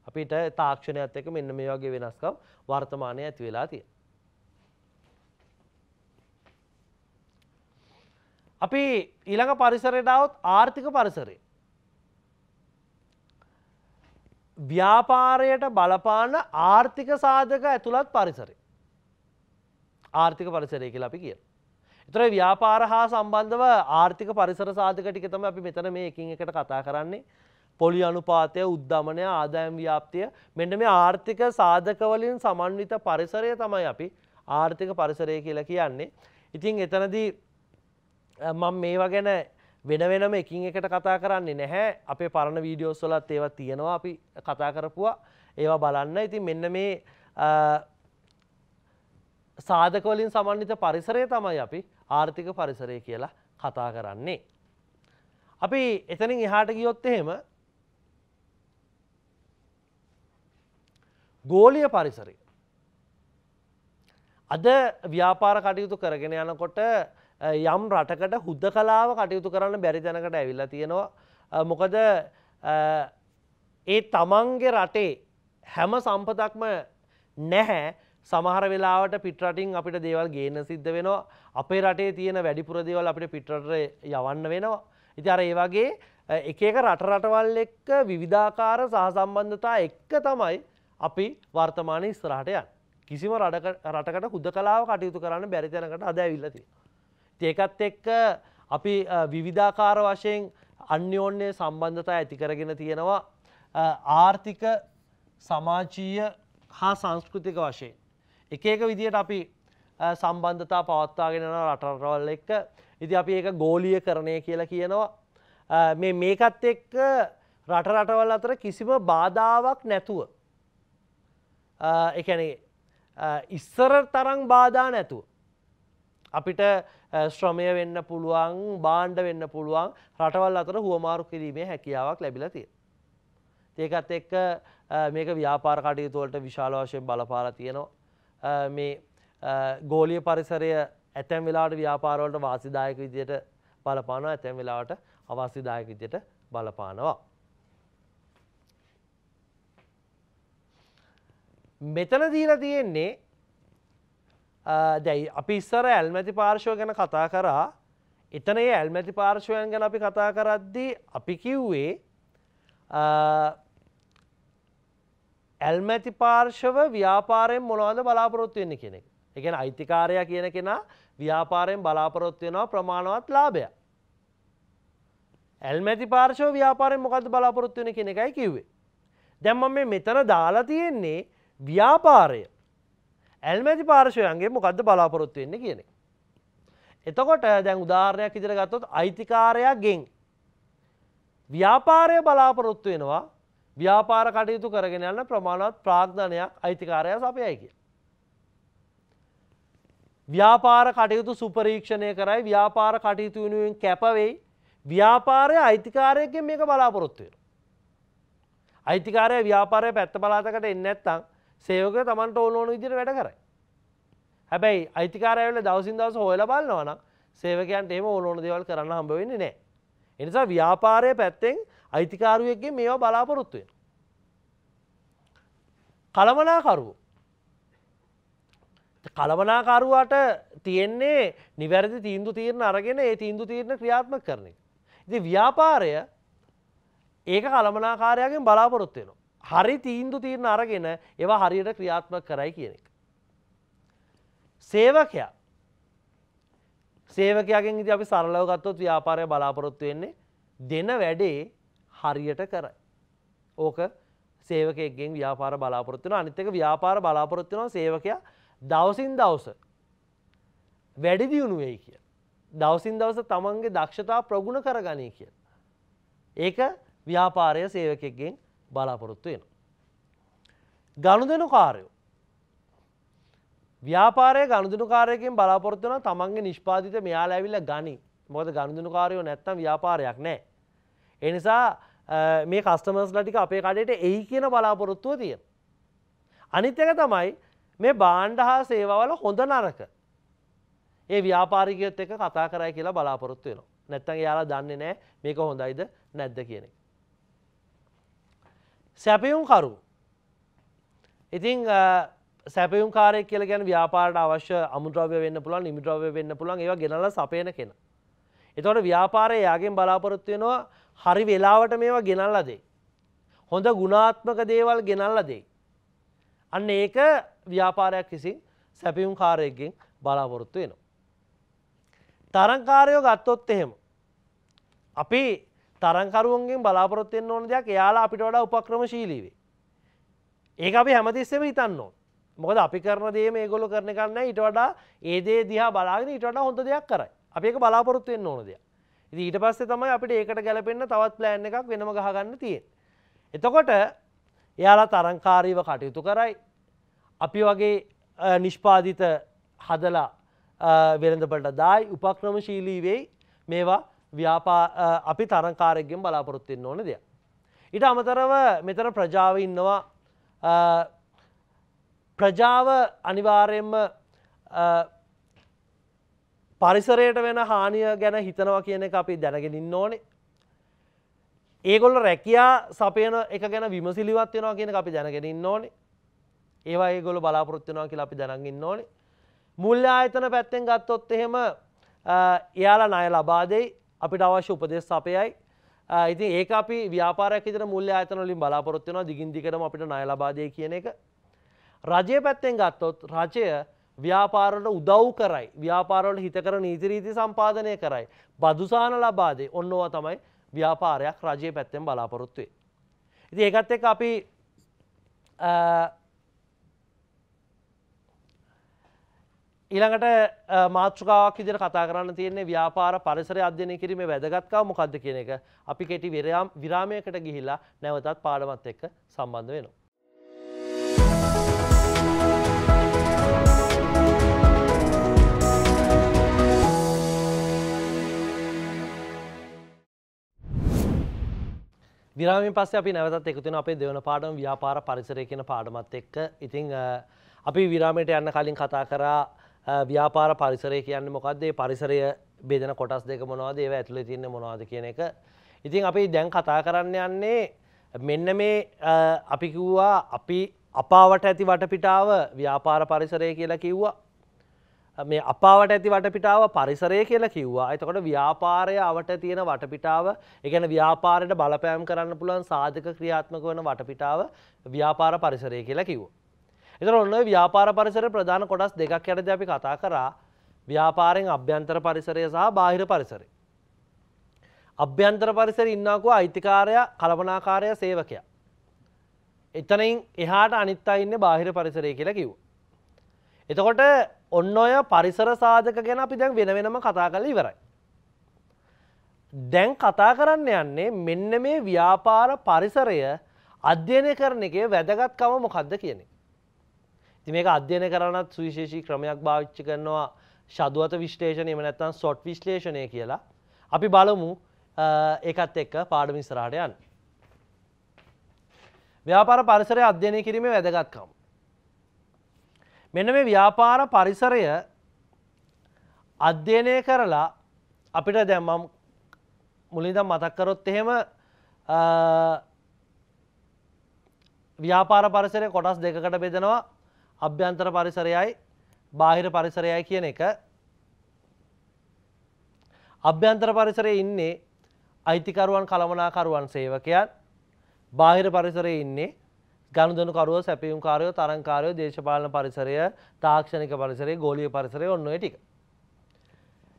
අපිට තාක්ෂණයත් එක්ක මෙන්න මේ වගේ වෙනස්කම් වර්තමානයේ ඇති වෙලා තියෙනවා. අපි ඊළඟ පරිසරයට આવොත් ආර්ථික පරිසරය. ව්‍යාපාරයට බලපාන ආර්ථික සාධක ඇතුළත් පරිසරය. ආර්ථික පරිසරය කියලා අපි කියනවා. එතර ව්‍යාපාර හා සම්බන්ධව ආර්ථික පරිසර සාධක ටික තමයි අපි මෙතන මේ එකින් එකට කතා කරන්නේ. පොලි අනුපාතය, උද්දමනය, ආදායම් ව්‍යාප්තිය මෙන්න මේ ආර්ථික සාධක වලින් සමන්විත පරිසරය තමයි අපි ආර්ථික පරිසරය කියලා කියන්නේ. ඉතින් එතනදී මම මේවා ගැන වෙන වෙනම එකින් එකට කතා කරන්නේ නැහැ අපේ පරණ වීඩියෝස් වලත් ඒවා තියෙනවා අපි කතා කරපුවා ඒවා බලන්න ඉතින් මෙන්න මේ සාධක වලින් සමන්විත පරිසරය තමයි අපි ආර්ථික පරිසරය කියලා කතා කරන්නේ. අපි එතනින් එහාට ගියොත් එහෙම ගෝලිය පරිසරය. අද ව්‍යාපාර කටයුතු කරගෙන යනකොට යම් රටකට හුද්ද කලාව කටයුතු කරන්න බැරි තැනකට ඇවිල්ලා තියෙනවා මොකද ඒ තමන්ගේ රටේ හැම සම්පතක්ම නැහැ සමහර වෙලාවට පිටරටින් අපිට දේවල් ගේන්න සිද්ධ වෙනවා අපේ රටේ තියෙන වැඩිපුර දේවල් අපිට පිටරට යවන්න වෙනවා. ඉති අර ඒ වගේ එක එක රටරටවල් එක්ක විවිධාකාර සහසම්බන්ධතා එක්ක තමයි අපි වර්තමාන ස්තරහටයන්. කිසිම රටකට හුද කලාව කටයුතු කරන්න බැරිතැනකට අද ඇවිල්ලති. ඒකත් එක්ක අපි විවිධාකාර වශයෙන් අන්‍යෝන්‍ය සම්බන්ධතා ඇතිකරගෙන තියෙනවා ආර්ථික සමාජීය හා සංස්කෘතික වශයෙන්. එක එක විදියට අපි සම්බන්ධතා පවත්වාගෙන යන රටරවල් එක්ක ඉතින් අපි ඒක ගෝලීය කරණය කියලා කියනවා මේ මේකත් එක්ක රට රටවල් අතර කිසිම බාධාවක් නැතුව ඒ කියන්නේ ඉස්සර තරම් බාධා නැතුව අපිට ශ්‍රමය වෙන්න පුළුවන් බාණ්ඩ වෙන්න පුළුවන් රටවල් අතර හුවමාරු කිරීමේ හැකියාවක් ලැබිලා තියෙන. ඒකත් එක්ක මේක ව්‍යාපාර කටයුතුවලට විශාල වශයෙන් බලපාලා තියෙනවා. මේ ගෝලිය පරිසරය ඇතැම් වෙලාට ව්‍යාපාරවලට වාසිදායක විදියට බලපානවා ඇතැම් වෙලාවට අවාසිදායක විදියට බලපානවා. මෙතන දීලා තියෙන්නේ දැයි අපි ඉස්සර ඇල්මැති පාර්ශව ගැන කතා කරා එතන ඒ ඇල්මැති පාර්ශවයන් ගැන අපි කතා කරද්දී අපි කිව්වේ ඇල්මැති පාර්ශව ව්‍යාපාරයෙන් මොනවද බලාපොරොත්තු වෙන්න කෙනෙක්. එකන අයිතිකාරයා කියන කෙනා ව්‍යාපාරයෙන් බලාපොරොත්තු වෙනවා ප්‍රමාණවත් ලාභය. ඇල්මැති පාර්ශව ව්‍යාපාරෙන් මොකද බලාපොරොත්තු වෙන කෙන එකයි කිව්වේ. දැම්ම මේ මෙතන දාලා තියෙන්නේ ව්‍යාපාරය. ඇල්මැති පාර්ශවයන්ගේ මොකද බලාපොරොත්තු වෙන්න කියන එක. එතකොට දැන් උදාහරණයක් ඉදිර ගත්තොත් අයිතිකාරයා ගෙන්. ව්‍යාපාරය බලාපොරොත්තු වෙනවා ව්‍යාපාර කටයුතු කරගෙන යන්න ප්‍රමාණවත් ප්‍රාග්ධනයක් අයිතිකාරය සපයයි කිය. ව්‍යාපාර කටයුතු සුපරීක්ෂණය කරයි ව්‍යාපාර කටයුතු වෙනුවෙන් කැපවෙයි ව්‍යාපාරය අයිතිකාරයකෙන් මේක බලාපොරොත්තුවෙන. අයිතිකාරය ව්‍යාපාරය පැත්ත බලාතකට එන්නත්තං සේවක තමන්ට ඕනෝන විදිර වැඩ කරයි. හැබැයි අයිතිකාරයවල දවසින් දවස හොයල බලන්නවන සේවකයන්ට එම ඕනෝන දෙවල් කරන්න හම්බවෙන්නේ නෑ. එනිසා ව්‍යාපාරය පැත්තෙන් අයිතිකාරුවක්ගේ මේවා බලාපොරොත්තුවෙන්. කළමනාකරුවෝ. කළමනාකරුවාට තියෙන්නේ නිවැරදි තීන්දු තීරණ අරගෙන ඒ තීන්දු තීරණ ක්‍රියාත්මක කරන. ඉති ව්‍යාපාරය ඒක කළමනාකාරයගෙන් බලාපොරොත්වයනවා. හරි තීන්දු තීරණ අරගෙන ඒවා හරියට ක්‍රියාත්මක කරයි කියන එක. සේවකයා සේවකයගෙන් ඉති අපි සරලව ගත්තොත් ව්‍යාපාරය බලාපොරොත්තු වෙන්නේ දෙන වැඩේ හරියට කරයි. ඕක සේවකයගෙන් ව්‍යාපාර බලාපොරොත්තුන අනිතක ව්‍යාපාර බලාපොරොත්තුනවා සේවකයා දවසින් දවස. වැඩි දියුණුවෙයි කිය. දවසින් දවස තමන්ගේ දක්ෂතා ප්‍රගුණ කරගනී කිය. ඒක ව්‍යාපාරය සේවකෙක්ගෙන් බලාපොරොත්තු වෙන. ගණුදෙනු කාරයෝ. ව්‍යාපාරය ගණුදනු කාරයකෙන් බලාපොරත්තුන තමන්ගේ නිෂ්පාතිත මෙයාල ඇවිල්ල ගනි මොද ගණුදනු කාරයෝ නැත්තම් ව්‍යාපාරයක් නෑ. එනිසා මේ කස්ටමර්ස්ලටික අපේ කඩයට එයි කියන බලාපොරොත්තුව තිය. අනිත්‍යක තමයි මේ බාණ්ඩ හා සේවවල හොඳ නරක. ඒ ව්‍යාපාරිකයොත් එක කතා කරයි කියලා බලාපොරොත්තු වෙනවා. නැත්තන් යාලා දන්නේ නෑ මේක හොඳයිද නැද්ද කියන එක. සැපියුම් කරු. ඉතිං සැපියුම් කාරයක් කියල ගැන ව්‍යාපාට අවශ්‍ය අමුද්‍රව්‍ය වෙන්න පුළන් නිමිද්‍රව්‍ය වෙන්න පුළන් ඒ ගෙනල සපයන කෙන. එතවට ව්‍යාපාරය යාගෙන් බලාපොරොත්තු වෙනවා හරි වෙලාවට මේවා ගෙනල්ල දේ. හොඳ ගුණාත්මක දේවල් ගෙනල්ල දේ. අන්න ඒක ව්‍යාපාරයක් විසින් සැපියුම් කාරයගෙන් බලාපොරොත්තු වෙනවා. තරංකාරයෝ ගත්තොත් එහෙම. අපි තරංකරුවන්ගෙන් බලාපොරොත්වෙන් ඕන දෙයක් එයාලා අපිට වඩා උපක්‍රම ශීලීවේ. ඒක අපි හැමතිස්සෙම හිතන්න ඕන. මොකද අපි කරන දේ මේ ගොලු කරන කරන්න ඊට වඩා ඒදේ දිහා බලාගෙන ඊට වඩා හොඳ දෙයක් කරයි. අපි එක බලාපොරොත්තුවෙන් ඕන දෙයක්. ඉතින් ඊට පස්සේ තමයි අපිට ඒකට ගැලපෙන්න තවත් ප්ලෑන් එකක් වෙනම ගහගන්න තියෙන්නේ. එතකොට එයාලා තරංකාරීව කටයුතු කරයි. අපි වගේ නිෂ්පාදිත හදලා වෙළඳපලට දායි උපක්‍රමශීලී වෙයි මේවා ව්‍යාපා අපි තරංකාරයගෙන් බලාපොරොත්තු වෙන්න ඕන දෙයක්. ඊට අමතරව මෙතන ප්‍රජාව ඉන්නවා ප්‍රජාව අනිවාර්යෙන්ම පරිසරයට වෙන හානිය ගැන හිතනවා කියන එක අපි දැනගෙනින් ඕනේ. ඒගොල්ල රැකයා සපයන එක ගැන විමසිලිවත් වෙනවා කියන අපි දැනගෙනින් ඕනේ. ඒවා ඒගොල්ල බලාපොරොත්තුනවා කියලා අපි දැනගින් ඕනේ. මුල්්‍ය ආයතන පැත්තෙන් ගත්තොත් එහෙම එයාලා ණය ලබා දෙයි අපිට අවශ්‍ය උපදෙස් සපයයි. ඉතින් ඒක අපි ව්‍යාපාරයක් විතර මුල්්‍ය ආයතන වලින් බලාපොරොත්තු වෙනවා දිගින් දිගටම අපිට ණය ලබා දෙයි කියන එක. රජය පැත්තෙන් ගත්තොත් රජය ව්‍යාපාරට උදව් කරයි ව්‍යාපාරවල හිතකර නීතිරීති සම්පාදනය කරයි. බදුසාන ලබාදේ ඔන්නවා තමයි ව්‍යාපාරයක් රජය පැත්තෙන් බලාපොරොත්තුවේ. ඉති ඒකත් එක් අපි ඊළඟට මාත්‍රකාවක් ඉදිර කතා කරන්න තියන්නේ ව්‍යාපාර පරිසර අධ්‍යනය කිරීම වැදගත්කාව මොකක්ද කියන එක අපි කෙටි විරාමයකට ගිහිලා නැවතත් පාඩමත් එක්ක සම්බන්ධ වෙනවා. විරාමෙන් පස්සේ අපි නැවතත් එකතු වෙන අපේ දෙවන පාඩම ව්‍යාපාර පරිසරය කියන පාඩමත් එක්ක. ඉතින් අපි විරාමයට යන්න කලින් කතා කරා ව්‍යාපාර පරිසරය කියන්නේ මොකද්ද? ඒ පරිසරය බෙදෙන කොටස් දෙක මොනවද? ඒව ඇතුලේ තියෙන මොනවද කියන එක. ඉතින් අපි දැන් කතා කරන්න යන්නේ මෙන්න මේ අපි කිව්වා අපි අපාවට ඇති වටපිටාව ව්‍යාපාර පරිසරය කියලා කිව්වා මේ අපාවට ඇති වටපිටාව පරිසරය කියලා කිව්වා එතකොට ව්‍යාපාරය අවට තියෙන වටපිටාව එකන ව්‍යාපාරයට බලපෑම් කරන්න පුළුවන් සාධක ක්‍රියාත්මක වන වටපිටාව ව්‍යාපාර පරිසරය කියලා කිව්ව. එතර ඔන්න ව්‍යාපාර පරිසර ප්‍රධාන කොටස් දෙකක් යටද අපි කතා කරා ව්‍යාපාරෙන් අභ්‍යන්තර පරිසරය සහ බාහිර පරිසරය. අභ්‍යන්තර පරිසර ඉන්නකුව අයිතිකාරය කළපනාකාරය සේවකයා. එතනින් එහාට අනිත්තා ඉන්න බාහිර පරිසරය කියලා කිව්. එතකොට ඔන්න ඔය පරිසර සාධක ගැන අපි දැන් වෙන වෙනම කතා කළ ඉවරයි. දැන් කතා කරන්න යන්නේ මෙන්න මේ ව්‍යාපාර පරිසරය අධ්‍යයනය කරන එකේ වැදගත්කම මොකක්ද කියන එක. ඉතින් මේක අධ්‍යයනය කරනත් සුවිශේෂී ක්‍රමයක් භාවිතා කරනවා ශදුවත විශ්ලේෂණය එහෙම නැත්නම් SWOT විශ්ලේෂණය කියලා. අපි බලමු ඒකත් එක්ක පාඩම ඉස්සරහට යන්න. ව්‍යාපාර පරිසරය අධ්‍යයනය කිරීමේ වැදගත්කම මෙන්න මේ ව්‍යාපාර පරිසරය අධ්‍යයනය කරලා අපිට දැම්මම් මුලින්දම් මතක්කරොත් එහෙම ව්‍යාපාර පරිසරය කොටස් දෙකකට බෙදෙනවා අභ්‍යන්තර පරිසරයයි බාහිර පරිසරයයි කියන එක අභ්‍යන්තර පරිසරය ඉන්නේ අයිතිකරුවන් කළමනාකරුවන් සේවකයන් බාහිර පරිසරය ඉන්නේ ගණුදනුකරුවෝ සැපියුම්කාරයෝ තරංකාරයෝ දේශපාලන පරිසරය තාක්ෂණික පරිසරය ගෝලිය පරිසරය ඔන්න ටික.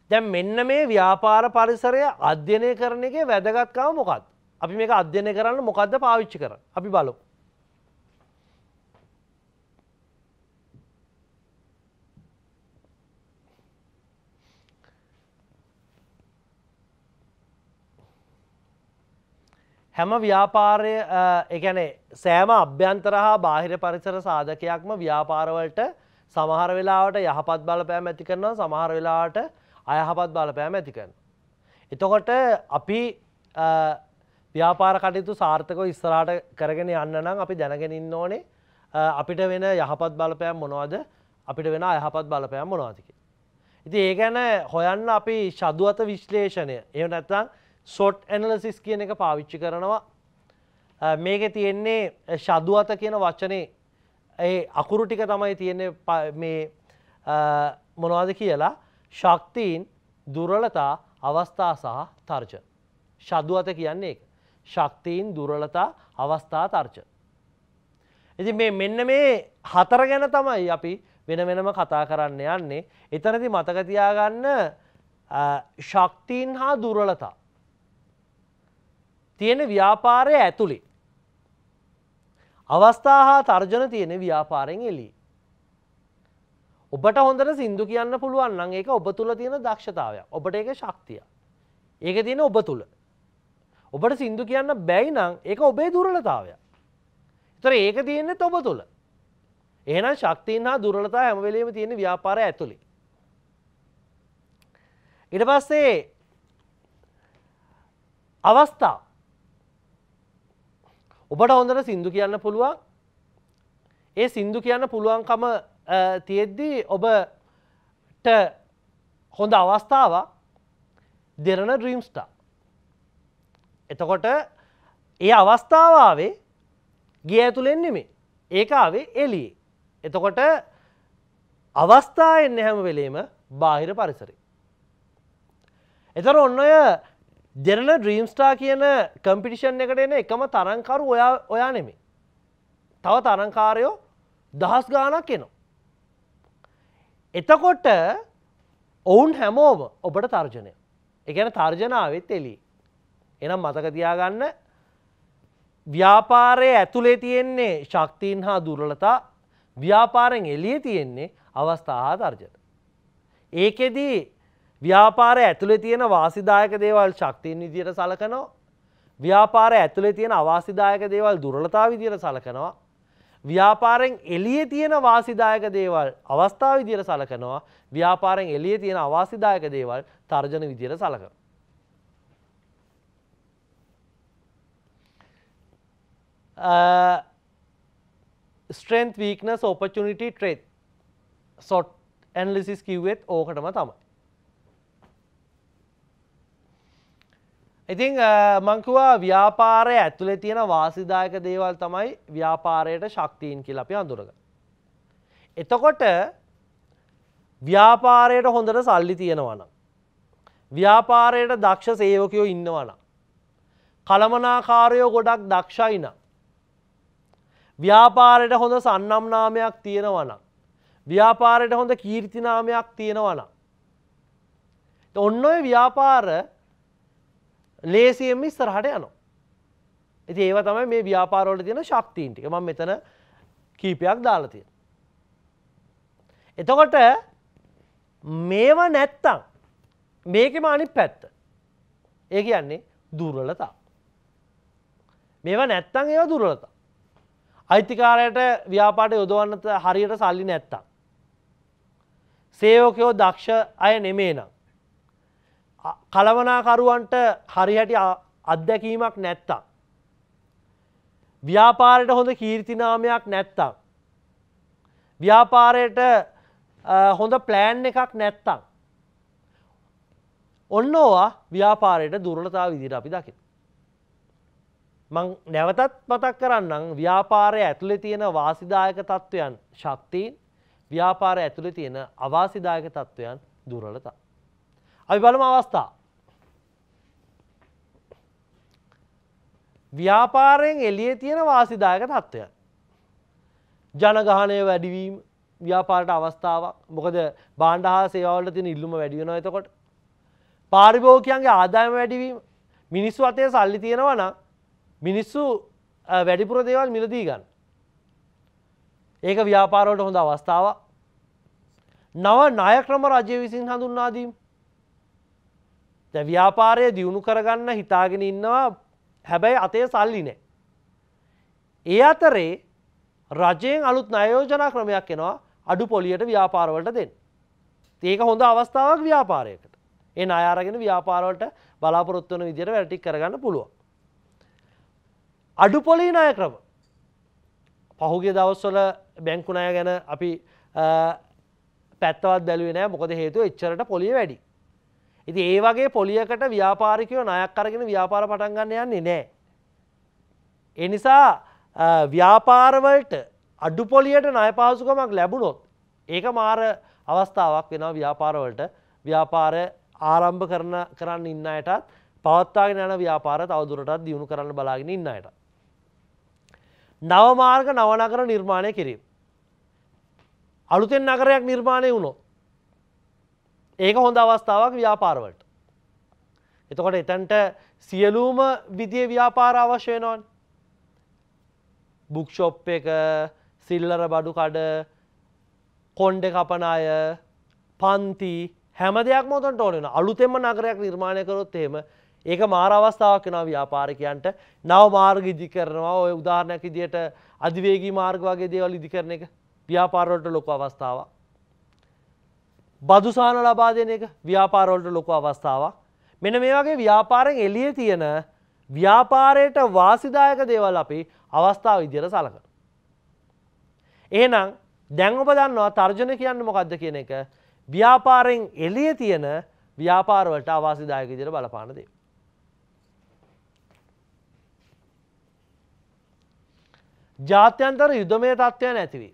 දැන් මෙන්න මේ ව්‍යාපාර පරිසරය අධ්‍යනය කරන එක වැදගත්කාව මොකත්. අපි මේක අධ්‍යනය කරන්න මොකක්ද පාවිච්චි කර අපි බලමු. හැම ව්‍යාපාරය එකැනේ සෑම අභ්‍යන්තරහා බාහිර පරිසර සාධකයක්ම ව්‍යාපාරවලට සමහර වෙලාවට යහපත් බලපෑම ඇති කරනවා සමහර වෙලාවට අයහපත් බලපෑම ඇති කරන. එතකොට අපි ව්‍යාපාර කටයුතු සාර්ථකව ඉස්සරහට කරගෙන යන්න නම් අපි දැනගෙන ඉන්න ඕනේ අපිට වෙන යහපත් බලපෑම් මොනවද අපිට වෙන අයහපත් බලපෑම් මොනවාදක. ඉති ඒ ගැන හොයන්න අපි ශදුවත විශ්ලේෂණය එම නැත්තං සොට් ඇනලසිස් කියන එක පාවිච්චි කරනවා මේක තියෙන්නේ ශදුව අත කියන වචනේ ඒ අකුරු ටික තමයි තියෙන්නේ මේ මොනවාද කියලා ශක්තිීන් දුරලතා අවස්ථා සහ තර්ජ. ශදුව අත කියන්නේ එක. ශක්තිීන් දුරලතා අවස්ථා තර්ජ. ඉති මේ මෙන්න මේ හතර ගැන තමයි අපි වෙන වෙනම කතා කරන්න යන්නේ එතනති මතකතියාගන්න ශක්තිීන් හා දුරලතා තියෙන ව්‍යාපාරය ඇතුළේ. අවස්ථා හා තර්ජන තියෙන ව්‍යාපාරෙන් එලී. ඔබට හොඳට සින්දු කියන්න පුළුවන් නම් ඒක ඔබ තුළ තියෙන දක්ෂතාවයක් ඔබට ඒක ශක්තිය. ඒක තියෙන ඔබ තුළ. ඔබට සින්දු කියන්න බැයි නම් ඒක ඔබේ දුරලතාවය. තර ඒක තියෙන්නෙත් ඔබ තුළ. එහෙනම් ශක්තින් හා දුරලතා හැමවෙලීම තියෙන ව්‍යාපාරය ඇතුළේ. ඉට පස්සේ අවස්ථාව ඔබට හොඳට සින්දු කියන්න පුළුවන් ඒ සින්දු කියන්න පුළුවන්කම තියෙද්දී ඔබට හොඳ අවස්ථාව දෙරන ඩ්‍රීම්ස්ටා එතකොට ඒ අවස්ථාවාවේ ගිය ඇතුළෙන් නෙමේ ඒකාවේ එලියේ එතකොට අවස්ථා එන්න හැම වෙලේම බාහිර පරිසරේ එතර ඔන්න ඔය දෙරන ඩ්‍රීම්ස්ටා කියන කම්පිටිෂන් එකට එන එකම තරංකරු ඔයා ඔයා නෙමේ. තව තරංකාරයෝ දහස් ගානක් එනවා. එතකොට ඔවුන් හැමෝම ඔබට තර්ජනය. එකන තර්ජනාවත් එලි. එනම් මතක තියාගන්න ව්‍යාපාරය ඇතුළේ තියෙන්නේ ශක්තිීන් හා දුරලතා ව්‍යාපාරෙන් එලිය තියෙන්නේ අවස්ථා හා තර්ජන. ඒකෙදී ව්‍යාපාරය ඇතුළේ තියෙන වාසිදායක දේවල් ශක්තියෙන් විදියට සලකනවා. ව්‍යාපාරය ඇතුළේ තියෙන අවාසිදායක දේවල් දුර්වලතා විදියට සලකනවා. ව්‍යාපාරෙන් එළියේ තියෙන වාසිදායක දේවල් අවස්ථා විදියට සලකනවා. ව්‍යාපාරෙන් එළියේ තියෙන අවාසිදායක දේවල් තර්ජන විදියට සලකනවා. ස්ට්‍රෙන්ත් වීක්නස් ඔපචනිටි ට්‍රේත් සොට් ඇන්ලිසිස් කිව්වෙත් ඕකටම තමයි ඉතිං මංකවා ව්‍යාපාරය ඇතුළෙ තියෙන වාසිදායක දේවල් තමයි ව්‍යාපාරයට ශක්තිීන් කියලා අපි අඳුරග. එතකොට ව්‍යාපාරයට හොඳට සල්ලි තියෙනවන. ව්‍යාපාරයට දක්ෂ සේවකයෝ ඉන්නවන. කළමනාකාරයෝ ගොඩක් දක්ෂයින. ව්‍යාපාරයට හොඳ සන්නම්නාමයක් තියෙනවන. ව්‍යාපාරයට හොඳ කීර්තිනාමයක් තියෙනවන. ඔන්න ඔය ව්‍යාපාර ලේසියෙන්ම ඉස්සරහට යනවා. ඇති ඒව තමයි මේ ව්‍යාපාරෝල තියෙන ශක්තීන්ටික ම මෙතන කීපයක් දාලතිය. එතකොට මේවා නැත්තං මේකෙම අනිත් පැත්ත. ඒ කියන්නේ දුර්වලතා. මේවා නැත්තං ඒව දුර්වලතා. අයිතිකාරයට ව්‍යාපාට යොදවන්නත හරියට සල්ලි නැත්තං. සේෝකයෝ දක්ෂ අය නෙමේ නම්. කලවනාකරුවන්ට හරිහැටි අත්දැකීමක් නැත්තක්. ව්‍යාපාරයට හොඳ කීර්තිනාමයක් නැත්තක්. ව්‍යාපාරයට හොඳ ප්ලෑන් එකක් නැත්තං. ඔන්න ඕවා ව්‍යාපාරයට දුරලතා විදිර අපි දකි. මං නැවතත් මතක් කරන්නම් ව්‍යාපාරය ඇතුළෙ තියෙන වාසිදායක තත්ත්වයන් ශක්තිීන් ව්‍යාපාර ඇතුළෙ තියෙන අවාසිදායක තත්ත්වයන් දුරලතා. අපි බලමු අවස්ථා. ව්‍යාපාරයෙන් එළියේ තියෙන වාසිදායක තත්ත්වය. ජනගහනය වැඩිවීම ව්‍යාපාරට අවස්ථාවක් මොකද බාණ්ඩ හා සේවල්ට තියෙන ඉල්ලුම වැඩිවෙන එතකොට. පාරිභෝකයන්ගේ ආදායම වැඩිවීම මිනිස්සු අතය සල්ලි තියෙනවන මිනිස්සු වැඩිපුර දේවල් මිලදී ගන්න. ඒක ව්‍යාපාරවට හොඳ අවස්ථාව. නව නායක්‍රම රජය විසින් හඳුන්නාදීම ද ව්‍යාපාරය දියුණු කරගන්න හිතාගෙන ඉන්නවා හැබැයි අතේ සල්ලි නෑ. ඒ අතරේ රජයෙන් අලුත් නයෝජනා ක්‍රමයක් එෙනවා අඩු පොලියට ව්‍යාපාරවලට දෙන්න. ඒක හොඳ අවස්ථාවක් ව්‍යාපාරයකට. එ අයාරගෙන ව්‍යාපාරවලට බලාපොරොත්වන විදිර වැටික් කරගන්න පුළුව. අඩු පොලී නාය ක්‍රම පහුගේ දවස්වල බැංකුණය ගැන අපි පැත්තවත් බැලුවේ නෑ මොකද හේතු එච්චරට පොලිය වැඩි ඉති ඒ වගේ පොලියකට ව්‍යාපාරිකයෝ නයක් අරගෙන ව්‍යාපාර පටන්ගන්න යන්නේ නෑ. එනිසා ව්‍යාපාරවලට අඩු පොලියට නය පාසුකමක් ලැබුණොත් ඒක මාර අවස්ථාවක් වෙන ව්‍යාපාරවලට ව්‍යාපාර ආරම්භ කරන කරන්න ඉන්න අයටත් පවත්තාගෙන යන ව්‍යාපාර තවදුරටත් දියුණු කරන්න බලාගෙන ඉන්න අයට. නවමාර්ග නවනකර නිර්මාණය කිරීම. අලුතෙන් නගරයක් නිර්මාණය වුණොත් ඒක හොඳ අවස්ථාවක් ව්‍යාපාරවලට. එතකොට එතැන්ට සියලූම විදිිය ව්‍යාපාර අවශ්‍යයනොන්. බුක්ෂොප් එක සිල්ලර බඩුකඩ කොන්්ඩ කපන අය පන්ති හැම දෙයක් මොතන්ට ඕනෙන අලුතෙම නගරයක් නිර්මාණය කරොත් එහෙම ඒක මාර අවස්ථාවක් වෙනවා ව්‍යාපාරිකයන්ට නව මාර්ග ඉදි කරනවා ඔය උදාහරණයක් විදියට අධිවේගී මාර්ග වගේ දේවල් ඉදි කරන එක ව්‍යාපාරවලට ලොකු අවස්ථාවක් බදුසාන ලබා දෙන එක ව්‍යාපාරවලට ලොකු අවස්ථාවක්. මෙන මේ වගේ ව්‍යාපාරෙන් එළිය තියෙන ව්‍යාපාරයට වාසිදායක දේවල් අපි අවස්ථාව විදියට සලකන. එහෙනම් දැන් ඔබ දන්නවා තර්ජන කියන්න මොකක්ද කියන එක ව්‍යාපාරෙන් එළිය තියෙන ව්‍යාපාරවලට අවාසිදායක විදියට බලපාන දේ. ජාත්‍යන්තර යුදමය තත්ත්වයන් ඇතිවේ.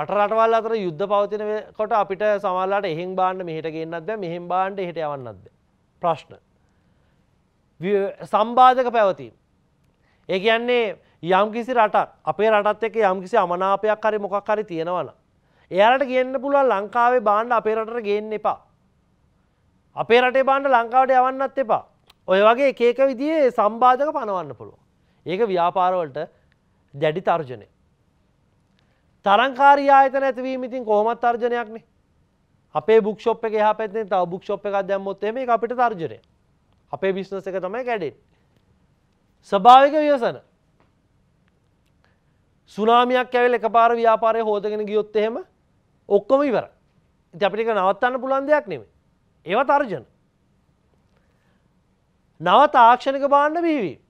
රට රටවල් අතර යුද්ධ පවතිනකොට අපිට සමල්ලාට එහෙන් බාන්න මෙහිට ගන්නත් බෑ මෙහෙම් බාන්ඩ හිට යවන්නත්ද ප්‍රශ්න සම්බාධක පැවතීම් ඒ කියන්නේ යම්කිසි රටක් අපේ රටත් එක යම්කිසි අමනාපයක් හරි මොකක් හරි තියෙනවන එයාට ගන්න පුළුවන් ලංකාවේ බාණ්ඩ අපේ රටට ගේන්න එපා අපේ රටේ බාණ්ඩ ලංකාවට යවන්නත් එපා ඔය වගේ එකක විදිේ සම්බාධක පනවන්න පුළුව ඒක ව්‍යාපාරවලට දැඩි තර්ජනය තරංකාරී ආයතන ඇතිවීම ඉතින් කොහොමත් තර්ජනයක්නේ. අපේ බුක්ෂොප් එක එහා පැත්තෙන් තව බුක්ෂොප් එකක් දැම්මොත් එහෙම ඒක අපිට තර්ජනය. අපේ බිස්නස් එක තමයි කැඩෙන්නේ. ස්වභාවික ව්‍යසන. සුනාමියක් ඇවිල්ලා එකපාර ව්‍යාපාරය හොදගෙන ගියොත් එහෙම ඔක්කොම ඉවරයි. ඉතින් අපිට ඒක නවත්තන්න පුළුවන් දෙයක් නෙමෙයි. ඒවා තර්ජන. නව තාක්ෂණික භාණ්ඩ බිහිවීම.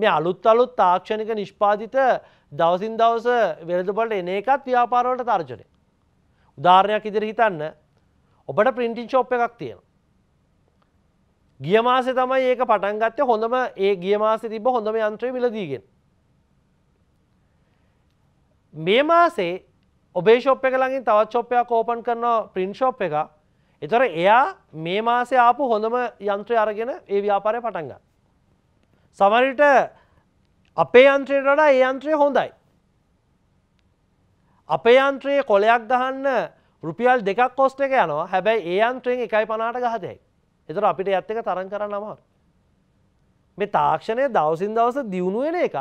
මේ අලුත් අලුත් තාක්ෂණික නිෂ්පාදිත දවසින් දවස වෙළඳපොලට එන එකත් ව්‍යාපාරවලට තර්ජනය. උදාහරණයක් ඉදිරි හිතන්න ඔබට ප්‍රින්ටින් ෂොප් එකක් තියෙන. ගිය මාසේ තමයි ඒක පටන් ගත්තේ හොඳම ඒ ගිය මාසේ තිබ්බ හොඳම යන්ත්‍රය මිලදීගෙන. මේ මාසේ ඔබේ ෂොප් එක ළඟින් තවත් ෂොප් එකක් ඕපන් කරනවා ප්‍රින්ට් ෂොප් එක. ඒතර එයා මේ මාසේ ආපු හොඳම යන්ත්‍රය අරගෙන ඒ ව්‍යාපාරය පටන් ගන්නවා. සමහර විට අපේ යන්ත්‍රයට වඩා ඒ යන්ත්‍රය හොඳයි. අපේ යන්ත්‍රයේ කොලයක් ගහන්න රුපියල් දෙකක් කොස්ට එක යනවා හැබැයි ඒ අන්ත්‍රයෙන් එකයි පනාට ගහතයයි. එතර අපිට ඇත්ත එක තරන් කරන්න අමාර. මේ තාක්ෂණය දවසින් දවස දියුණුවෙන එකත්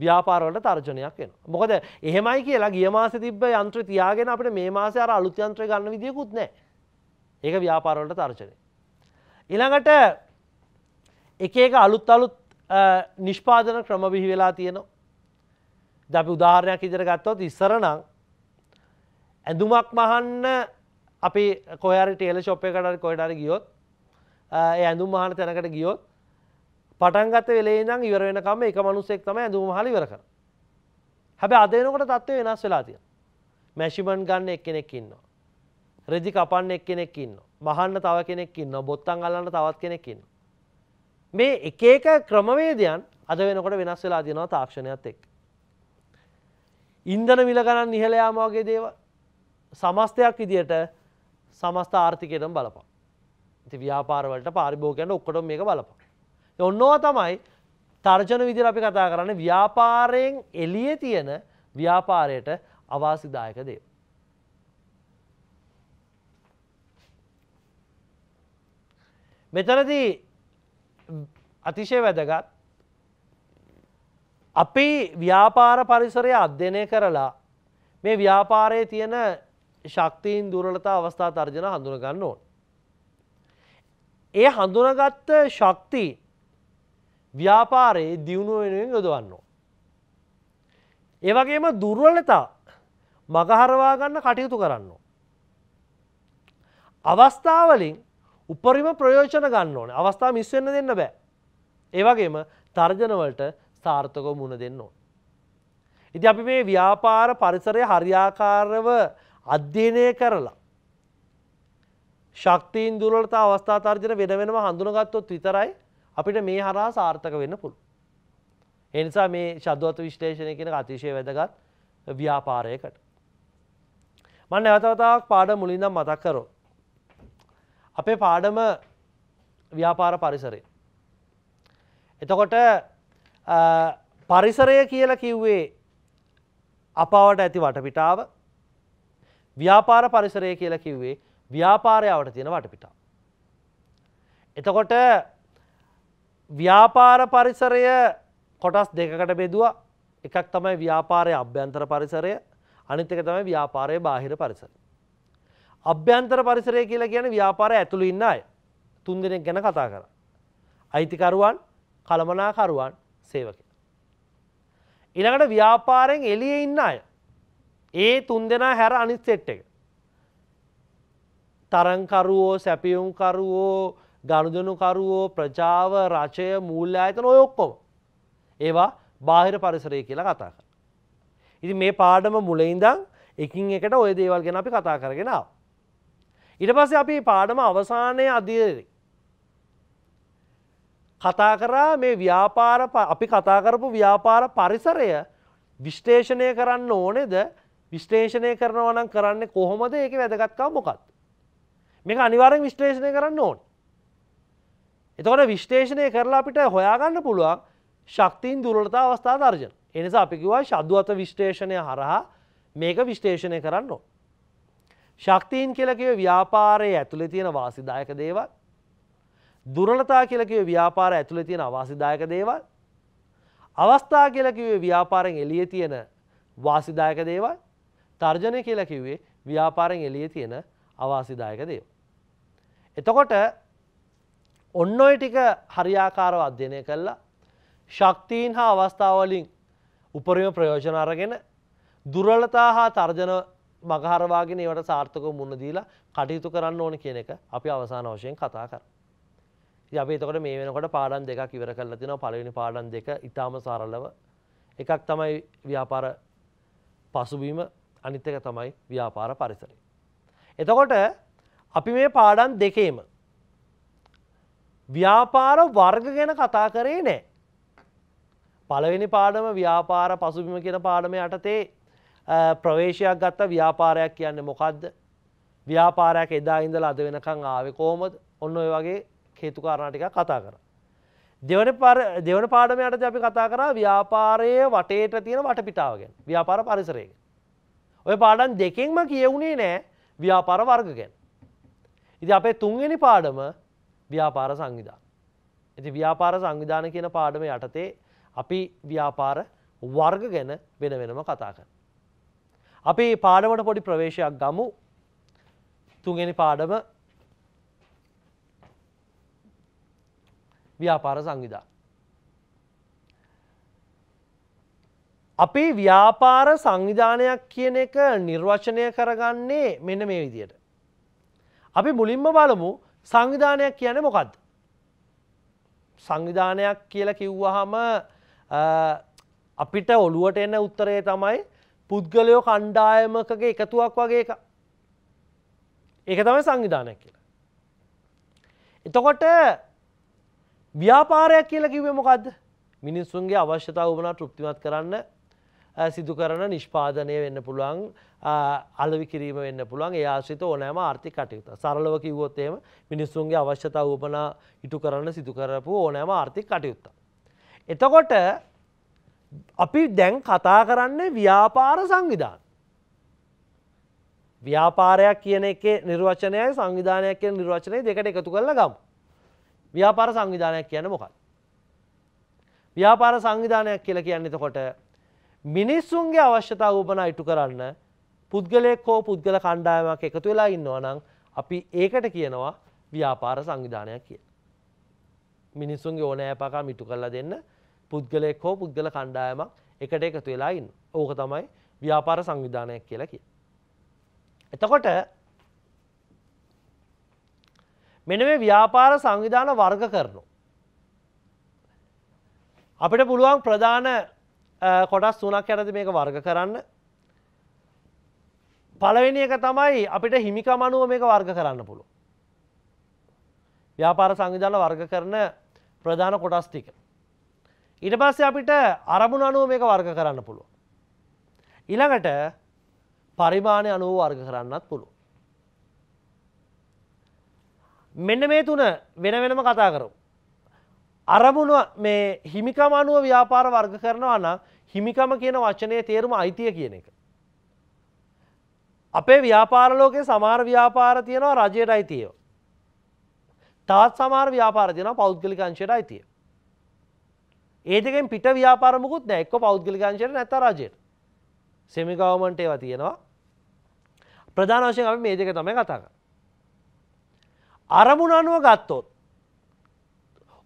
ව්‍යාපාරවලට තර්ජනයක් වෙන. මොකද එහෙමයි කියලා ගිය මාස තිබ යන්ත්‍ර තියාගෙන අපට මේ මාස අර අලුත්‍යන්ත්‍ර ගන්න විදිියකුත් නෑ ඒක ව්‍යාපාරවලට තර්ජනය. ඉළඟට එක එක අලුත් අලුත් නිෂ්පාදන ක්‍රම බිහි වෙලා තියෙනවා. දැපි උදාහරණයක් ඉදිර ගත්තොත් ඉස්සරනං ඇඳුමක් මහන්න අපි කොහරි ටේල ශොප්ය කටට කොයිටර ගියොත් ඒ ඇඳුම් මහන තැනකට ගියොත් පටන්ගත වෙලේ නම් ඉවර වෙනකම එක මනුස්සෙක් තම ඇඳුම් හලි වරක. හැබ අදයනකට තත්ත්ව වෙනස් වෙලා තිය. මැෂිමන් ගන්න එක් කෙනෙක් ඉන්නවා. රෙදි කපන්න එක් කෙනෙක් ඉන්න. මහන්න තව කෙනෙක් ඉන්න බොත්තන් අල්ලන්න තවත් කෙනෙක් ඉන්න. මේ එක එක ක්‍රමවේදයන් අද වෙනකොට වෙනස් වෙලා තියෙනවා තාක්ෂණයත් එක්. ඉන්දන මිල ගණන් ඉහළයාම වගේ දේව සමස්තයක් විදියට සමස්ත ආර්ථිකයටම බලපා. ඉති ව්‍යාපාරවලට පාරිභෝගයන්ට ඔක්කොටම මේක බලපා. ඔන්නෝ තමයි තර්ජන විදිර අපි කතා කරන්න ව්‍යාපාරයෙන් එලිය තියෙන ව්‍යාපාරයට අවාසිදායක දේ. මෙතනදී අතිශය වැදගත් අපි ව්‍යාපාර පරිසරය අධ්‍යනය කරලා මේ ව්‍යාපාරයේ තියෙන ශක්තිීන් දුරලතා අවස්ථා තර්ජන හඳුනගන්න ඕන්. ඒ හඳුනගත්ත ශක්ති ව්‍යාපාරයේ දියුණුව වෙනුවෙන් යොදවන්න. ඒවගේම දුර්වලතා මගහරවා ගන්න කටයුතු කරන්න. අවස්ථාවලින් උපරිම ප්‍රයෝජන ගන්න ඕන අවස්ථා මිස්වෙන්න දෙන්න බෑ. ඒවගේම තර්ජනවලට සාර්ථකව මුණ දෙන්න ඕන. ඉති අපි මේ ව්‍යාපාර පරිසරය හරියාකාරව අධ්‍යනය කරලා. ශක්තිීන් දුරලට අවස්ථා තර්ජන වෙන වෙනම හඳුනගත්තොත් විතරයි අපිට මේ හරා සාර්ථක වෙන්න පුළු. එනිසා මේ ශද්වත විශ්ලේෂණය කෙන අතිශය වැදගත් ව්‍යාපාරයකට. මන් නැවතවතාවක් පාඩ මුලින්දම් මතක් කරෝ. අපේ පාඩම ව්‍යාපාර පරිසරේ. එතකොට පරිසරය කියල කිව්වේ අපාවට ඇති වටපිටාව ව්‍යාපාර පරිසරය කියල කිව්වේ ව්‍යාපාරයාවට තියෙන වටපිටා. එතකොට ව්‍යාපාර පරිසරය කොටස් දෙකකට බෙදවා එකක් තමයි ව්‍යාපාරය අභ්‍යන්තර පරිසරය අනිත් එක තමයි ව්‍යාපාරය බාහිර පරිසර. අභ්‍යන්තර පරිසරය කියලා කියන ව්‍යාපාරය ඇතුළු ඉන්න අය තුන් දෙනෙක් ගැන කතා කර. අයිතිකරුවන් කළමනාකරුවන් සේවක. ඉළඟට ව්‍යාපාරෙන් එලිය ඉන්න අය. ඒ තුන් දෙනා හැර අනිත් සෙට් එක. තරංකරුවෝ සැපියුම්කරුවෝ ගණුදනුකරුවෝ ප්‍රජාව රචය මූල්‍ය අයතන ඔය ඔක්කොම. ඒවා බාහිර පරිසරය කියලා කතා කර. ඉති මේ පාඩම මුලයින්දං එකින් එකට ඔය දේවල් ගෙන අපි කතා කරගෙනාව. ඉට පස්සේ අපි පාඩම අවසානය අධීරෙක්. කතා කරා මේ ව්‍යාපාර අපි කතාකරපු ව්‍යාපාර පරිසරය විශ්ටේෂණය කරන්න ඕනෙද විශ්ටේෂණය කරනවා නම් කරන්න කොහොමද ඒක වැදගත්කා මොකක්ද. මේක අනිවාරෙන් විශ්ටේෂණය කරන්න ඕන්. එතකොට විශ්ටේෂණය කරලා අපිට හොයාගන්න පුළුවන් ශක්තින් දුරලතා අවස්ථා දර්ජන. එනිසා අපිකිවා ශද්ුවත විශ්ටේෂණය හරහා මේක විශ්ටේෂණය කරන්න ඕ. ශක්තිීන් කියලකිව ව්‍යාපාරයේ ඇතුළෙ තියෙන වාසිදායක දේවත් දුර්වලතා කියලා කිව්වේ ව්‍යාපාර ඇතුලේ තියෙන අවාසිදායක දේවල්. අවස්ථා කියලා කිව්වේ ව්‍යාපාරෙන් එළියේ තියෙන වාසිදායක දේවල්. තර්ජනය කියලා කිව්වේ ව්‍යාපාරෙන් එළියේ තියෙන අවාසිදායක දේවල්. එතකොට ඔන්න ඔය ටික හරියාකාරව අධ්‍යයනය කළා ශක්තියින් හා අවස්ථාවලින් උපරිම ප්‍රයෝජන අරගෙන දුර්වලතා හා තර්ජන මගහරවාගෙන ඒවට සාර්ථකව මුණ දීලා කටයුතු කරන්න ඕන කියන එක අපි අවසාන වශයෙන් කතා කරා. අපි එතකොට මේ වෙනකොට පාඩම් දෙකක් ඉවර කරලා තිනවා පළවෙනි පාඩම් දෙක ඊටාම සරලව එකක් තමයි ව්‍යාපාර පසුබිම අනිත් එක තමයි ව්‍යාපාර පරිසරය. එතකොට අපි මේ පාඩම් දෙකේම ව්‍යාපාර වර්ග ගැන කතා කරේ නෑ. පළවෙනි පාඩම ව්‍යාපාර පසුබිම කියන පාඩම යටතේ ප්‍රවේශයක් ගත්ත ව්‍යාපාරයක් කියන්නේ මොකක්ද ව්‍යාපාරයක් එදා ඉඳලා අද වෙනකං ආවේ කොහොමද ඔන්න ඔය වගේ හේතුකාරණ ටික කතා කරා. දෙවන දෙවන පාඩමයට අපි කතා කරා ව්‍යාපාරයේ වටේට තියෙන වටපිටාව ගැන ව්‍යාපාර පරිසරය ගැන. ඔය පාඩම් දෙකෙන්ම කියවුණේ නෑ ව්‍යාපාර වර්ග ගැන. ඉතින් අපේ තුන්වෙනි පාඩම ව්‍යාපාර සංවිධාන. ඉතින් ව්‍යාපාර සංවිධාන කියන පාඩම යටතේ අපි ව්‍යාපාර වර්ග ගැන වෙන වෙනම කතා කරනවා. අපි පාඩමට පොඩි ප්‍රවේශයක් ගමු. තුන්වෙනි පාඩම ව්‍යාපාර සංවිධා. අපි ව්‍යාපාර සංවිධානයක් කියන එක නිර්වචනය කරගන්නේ මෙන්න මේ විදියට. අපි මුලින්ම බලමු සංවිධානයක් කියන මොකක්ද. සංවිධානයක් කියලා කිව්වහම අපිට ඔළුවට එන්න උත්තරේ තමයි පුද්ගලයෝ කණ්ඩායමකගේ එකතුවක් වගේ එක. ඒක තමයි සංවිධානයක් කියලා. එතකොට ව්‍යාපාරයක් කියලා කිව්වේ මොකක්ද මිනිස්සුන්ගේ අවශ්‍යතාව වුණා තෘප්තිමත් කරන්න සිදු කරන නිෂ්පාදනය වෙන්න පුළුවන් අලවිකිරීම වෙන්න පුළුවන් ඒ ආශ්‍රිත ඕනෑම ආර්ථික කටයුතු. සරලව කිව්වොත් එහෙම මිනිස්සුන්ගේ අවශ්‍යතාව උපනා ඉටු කරන්න සිදු කරපු ඕනෑම ආර්ථික කටයුත්ත. එතකොට අපි දැන් කතා කරන්නේ ව්‍යාපාර සංවිධාන. ව්‍යාපාරයක් කියන එකේ නිර්වචනයයි සංවිධානයක් කියන නිර්වචනය දෙකට එකතු කරලා ගමු. ව්‍යාපාර සංවිධානයක් කියන මොකක්. ව්‍යාපාර සංවිධානයක් කියල කියන්න එතකොට මිනිස්සුන්ගේ අවශ්‍යතා වූපන ඉටු කරන්න පුද්ගලෙක් හෝ පුද්ගල කණ්ඩායමක් එකතු වෙලා ඉන්නවා නම් අපි ඒකට කියනවා ව්‍යාපාර සංවිධානයක් කිය. මිනිස්සුන්ගේ ඕනෑපකා මිටු කරලා දෙන්න පුද්ගලෙක් හෝ පුද්ගල කණ්ඩායමක් එකට එකතු වෙලා ඉන්න ඕක තමයි ව්‍යාපාර සංවිධානයක් කියලා කිය. එතකොට මෙන මේ ව්‍යාපාර සංවිධාන වර්ග කරනු. අපිට පුළුවන් ප්‍රධාන කොටස් තුනක් ඇරදි මේක වර්ග කරන්න පළවෙනි එක තමයි අපිට හිමිකම අනුව මේක වර්ග කරන්න පුළුව. ව්‍යාපාර සංවිධාන වර්ග කරන ප්‍රධාන කොටස් ටික. ඊට පස්සේ අපිට අරමුණ අනුව මේක වර්ග කරන්න පුළුව. ඊළඟට පරිමාණය අනුව වර්ග කරන්නත් පුළුව. මෙන්න මේ තුන වෙන වෙනම කතා කරු. අරමුණ මේ හිමිකම අනුව ව්‍යාපාර වර්ග කරනවා නම් හිමිකම කියන වචනය තේරුම අයිතිය කියන එක. අපේ ව්‍යාපාරලෝකයේ සමාර ව්‍යාපාර තියෙනවා රජයට අයිතියෝ. තවත් සමාර ව්‍යාපාර තියෙනවා පෞද්ගලික අංශයට අයිතිය. ඒ දෙකෙන් පිට ව්‍යාපාරමකුත් නෑ එක්ක පෞද්ගලික අංශයට නැත්ත රජයට. සෙමි ගවර්මන්ට් ඒවා තියෙනවා. ප්‍රධාන වශයෙන් අපි මේ දෙක තමයි කතා කරන්නේ. අරමුණ අනුව ගත්තොත්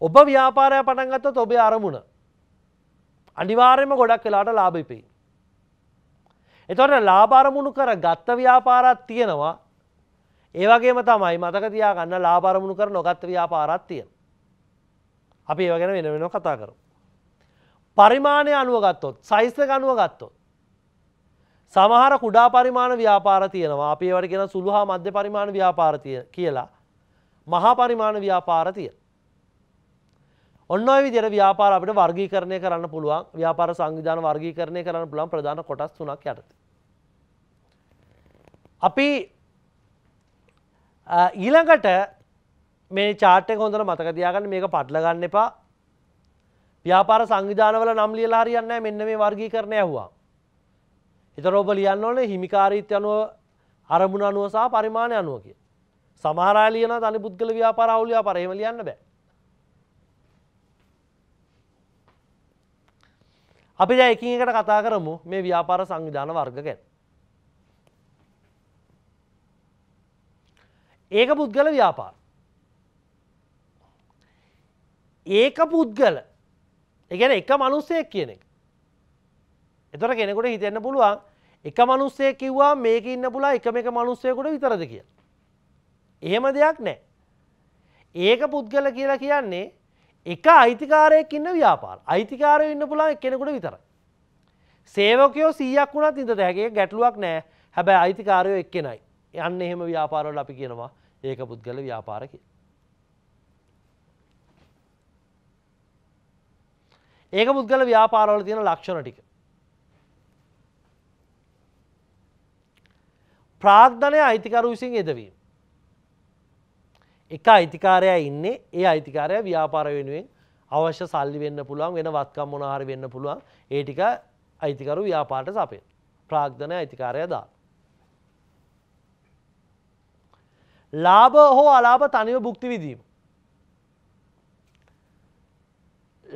ඔබ ව්‍යාපාරය පටන්ගත්තොත් ඔබේ අරමුණ අනිවාර්යම ගොඩක් වෙලාට ලාභිපෙයි. එතොට ලාබාරමුණු කර ගත්ත ව්‍යාපාරත් තියෙනවා ඒවගේම තමයි මතක තියාගන්න ලාබාරමුණු කර නොගත්ත ව්‍යාපාරත් තියෙන. අපි ඒවගෙන වෙන වෙන කතා කරු. පරිමාණය අනුව ගත්තොත් සයිස්ත ගනුව ගත්තොත්. සමහර කුඩා පරිමාණ ව්‍යාපාර තියෙනවා අපේ වටගෙන සුළුහා මධ්‍ය පරිමාණ ව්‍යාපාරතිය කියලා මහා පරිමාණ ව්‍යාපාර තියෙන. ඔන්න ඔය විදිහට ව්‍යාපාර අපිට වර්ගීකරණය කරන්න පුළුවන් ව්‍යාපාර සංවිධාන වර්ගීකරණය කරන්න පුළුවන් ප්‍රධාන කොටස් තුනක් යටතේ. අපි ඊළඟට මේ චාට් එක හොඳට මතක තියාගන්න මේක පටල ගන්න එපා. ව්‍යාපාර සංවිධානවල නම් ලියලා හරියන්නේ නැහැ මෙන්න මේ වර්ගීකරණය ඇහුවා. ඊතර ඔබ ලියන්න ඕනේ හිමිකාරීත්වය අනුව අරමුණ අනුව සහ පරිමාණය අනුව කියලා. සමහරා ලියන තනි පුද්ගල ව්‍යාපාර අවුල් ව්‍යාපාර එහෙම ලියන්න බෑ. අපි දැන් එකින් එකට කතා කරමු මේ ව්‍යාපාර සංවිධාන වර්ග ගැන. ඒක පුද්ගල ව්‍යාපාර. ඒක පුද්ගල එකන එක මනුස්සයෙක් කියන එක. එතොට කෙනෙකුට හිතෙන්න පුළුවන් එක මනුස්සේ කිව්වා මේක ඉන්න පුලා එක මේ මනුස්සයකුට විතරද කියලා. එහෙම දෙයක් නෑ. ඒක පුද්ගල කියලා කියන්නේ එක අයිතිකාරයක් ඉන්න ව්‍යාපාර අයිතිකාරය ඉන්න පුළන් කෙනෙකුට විතර. සේවකයෝ සීයක් වුණත් ඉඳ දැගේ ගැටලුවක් නෑ හැබැයි අයිතිකාරයෝ එක්කෙනයි යන්න එහෙම ව්‍යාපාරවල අපි කියනවා ඒක පුද්ගල ව්‍යාපාර කිය. ඒක පුද්ගල ව්‍යාපාරවල තියෙන ලක්ෂණ ටික. ප්‍රාග්ධනය අයිතිකරු විසින් එදවීම. එක අයිතිකාරයා ඉන්නේ ඒ අයිතිකාරය ව්‍යාපාර වෙනුවෙන් අවශ්‍ය සල්ලි වෙන්න පුළුවන් වෙන වත්කම් මොනාහරි වෙන්න පුළුවන් ඒ ටික අයිතිකරු ව්‍යාපාරට සපෙන් ප්‍රාග්ධනය අයිතිකාරය දා. ලාභ හෝ අලාභ තනිව භුක්ති විදීම.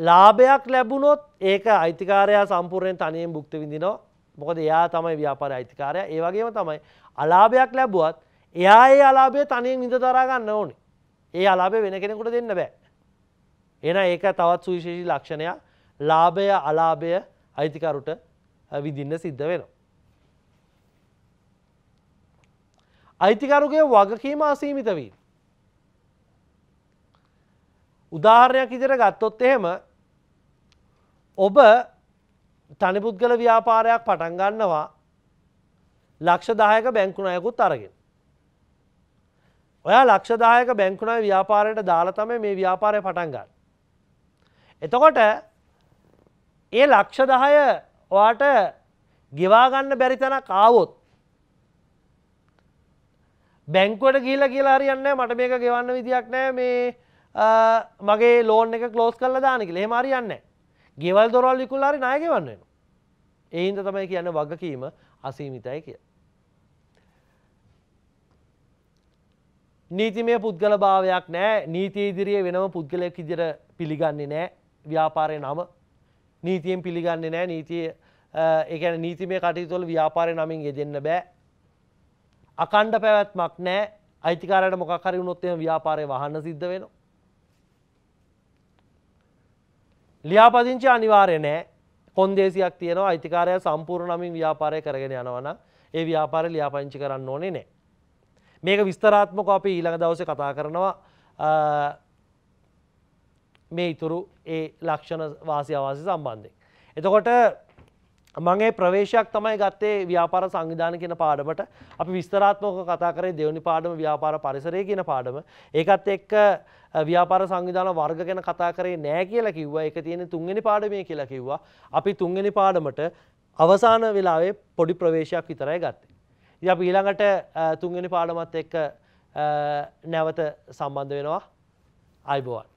ලාභයක් ලැබුණොත් ඒක අයිතිකාරයා සම්පූර්ණයෙන් තනියෙන් භුක්ති විඳිනවා මොකද එයා තමයි ව්‍යාපාර අයිතිකාරය ඒ වගේම තමයි අලාභයක් ලැබුවත් එයා ඒ අලාභය තනියෙන් විඳ දරාගන්න ඕනි ඒ අලාභය වෙන කෙනෙකුට දෙන්න බෑ. එන ඒක තවත් සුවිශේෂී ලක්ෂණයක් ලාභය අලාභය අයිතිකරුට විදින්න සිද්ධ වෙනවා. අයිතිකරුගේ වගකීම අසීමිත වී. උදාහරණයක් ඉදිර ගත්තොත් එහෙම ඔබ තනිපුද්ගල ව්‍යාපාරයක් පටන් ගන්නවා ලක්ෂ දායක බැංකුණයකුත් අරගෙන. ඔයා ලක්ෂදායක බැංකුණයි ව්‍යාපාරයට දාලා තමයි මේ ව්‍යාපාරය පටන් ගන්න. එතකොට ඒ ලක්ෂදහය ඔයාට ගෙවාගන්න බැරි තැනක් ආවොත් බැංකුවට ගිල කියලා හරියන්න මට මේක ගෙවන්න විදියක් නෑ මේ මගේ ලෝන් එක කලෝස් කල්ල දානකි ලේ මරියන්න ගෙවල් දොරල් විකුල්ලාරි නායගෙවන්න එයින්ද තමයි කියන්න වගකීම අසීමිතයි කියලා නීතිමය පුද්ගලභාවයක් නෑ නීතිය ඉදිරියේ වෙනම පුද්ගලයක් ඉදිර පිළිගන්නේ නෑ ව්‍යාපාරය නම නීතියෙන් පිළිගන්නේ නෑ නීතිය එකන නීතිමය කටයුතුවල ව්‍යාපාරය නමින් යෙදෙන්න බෑ අකණ්ඩ පැවැත්මක් නෑ අයිතිකාරයට මොකක්හරි වුණොත්තම ව්‍යාපාරය වහන්න සිද්ධ වෙනවා ලියාපදිංචි අනිවාර්ය නෑ කොන්දේසියක් තියෙනවා අයිතිකාරය සම්පූර්ණමින් ව්‍යාපාරය කරගෙන යනවන ඒ ව්‍යාපාර ලියාපංචි කරන්න ඕනේ නෑ මේක විස්තරාත්මක අපි ඊළඟ දවස කතා කරනවා මේ ඉතුරු ඒ ලක්ෂණ වාසි අවාසි සම්බන්ධය. එතකොට මගේ ප්‍රවේශයක් තමයි ගත්තේ ව්‍යාපාර සංවිධාන කියන පාඩමට අපි විස්තරාත්මක කතා කරේ දෙවනි පාඩම ව්‍යාපාර පරිසරය කියන පාඩම ඒකත් එක්ක ව්‍යාපාර සංවිධාන වර්ග ගැන කතා කරේ නෑ කියලා කිව්වා ඒක තියෙන තුන්වෙනි පාඩමේ කියලා කිව්වා අපි තුන්වෙනි පාඩමට අවසාන වෙලාවේ පොඩි ප්‍රවේශයක් විතරයි ගත්තේ ය ඊළඟට තුන්ගනි පාඩමත් එක්ක නැවත සම්බන්ධ වෙනවා අයිබෝවන්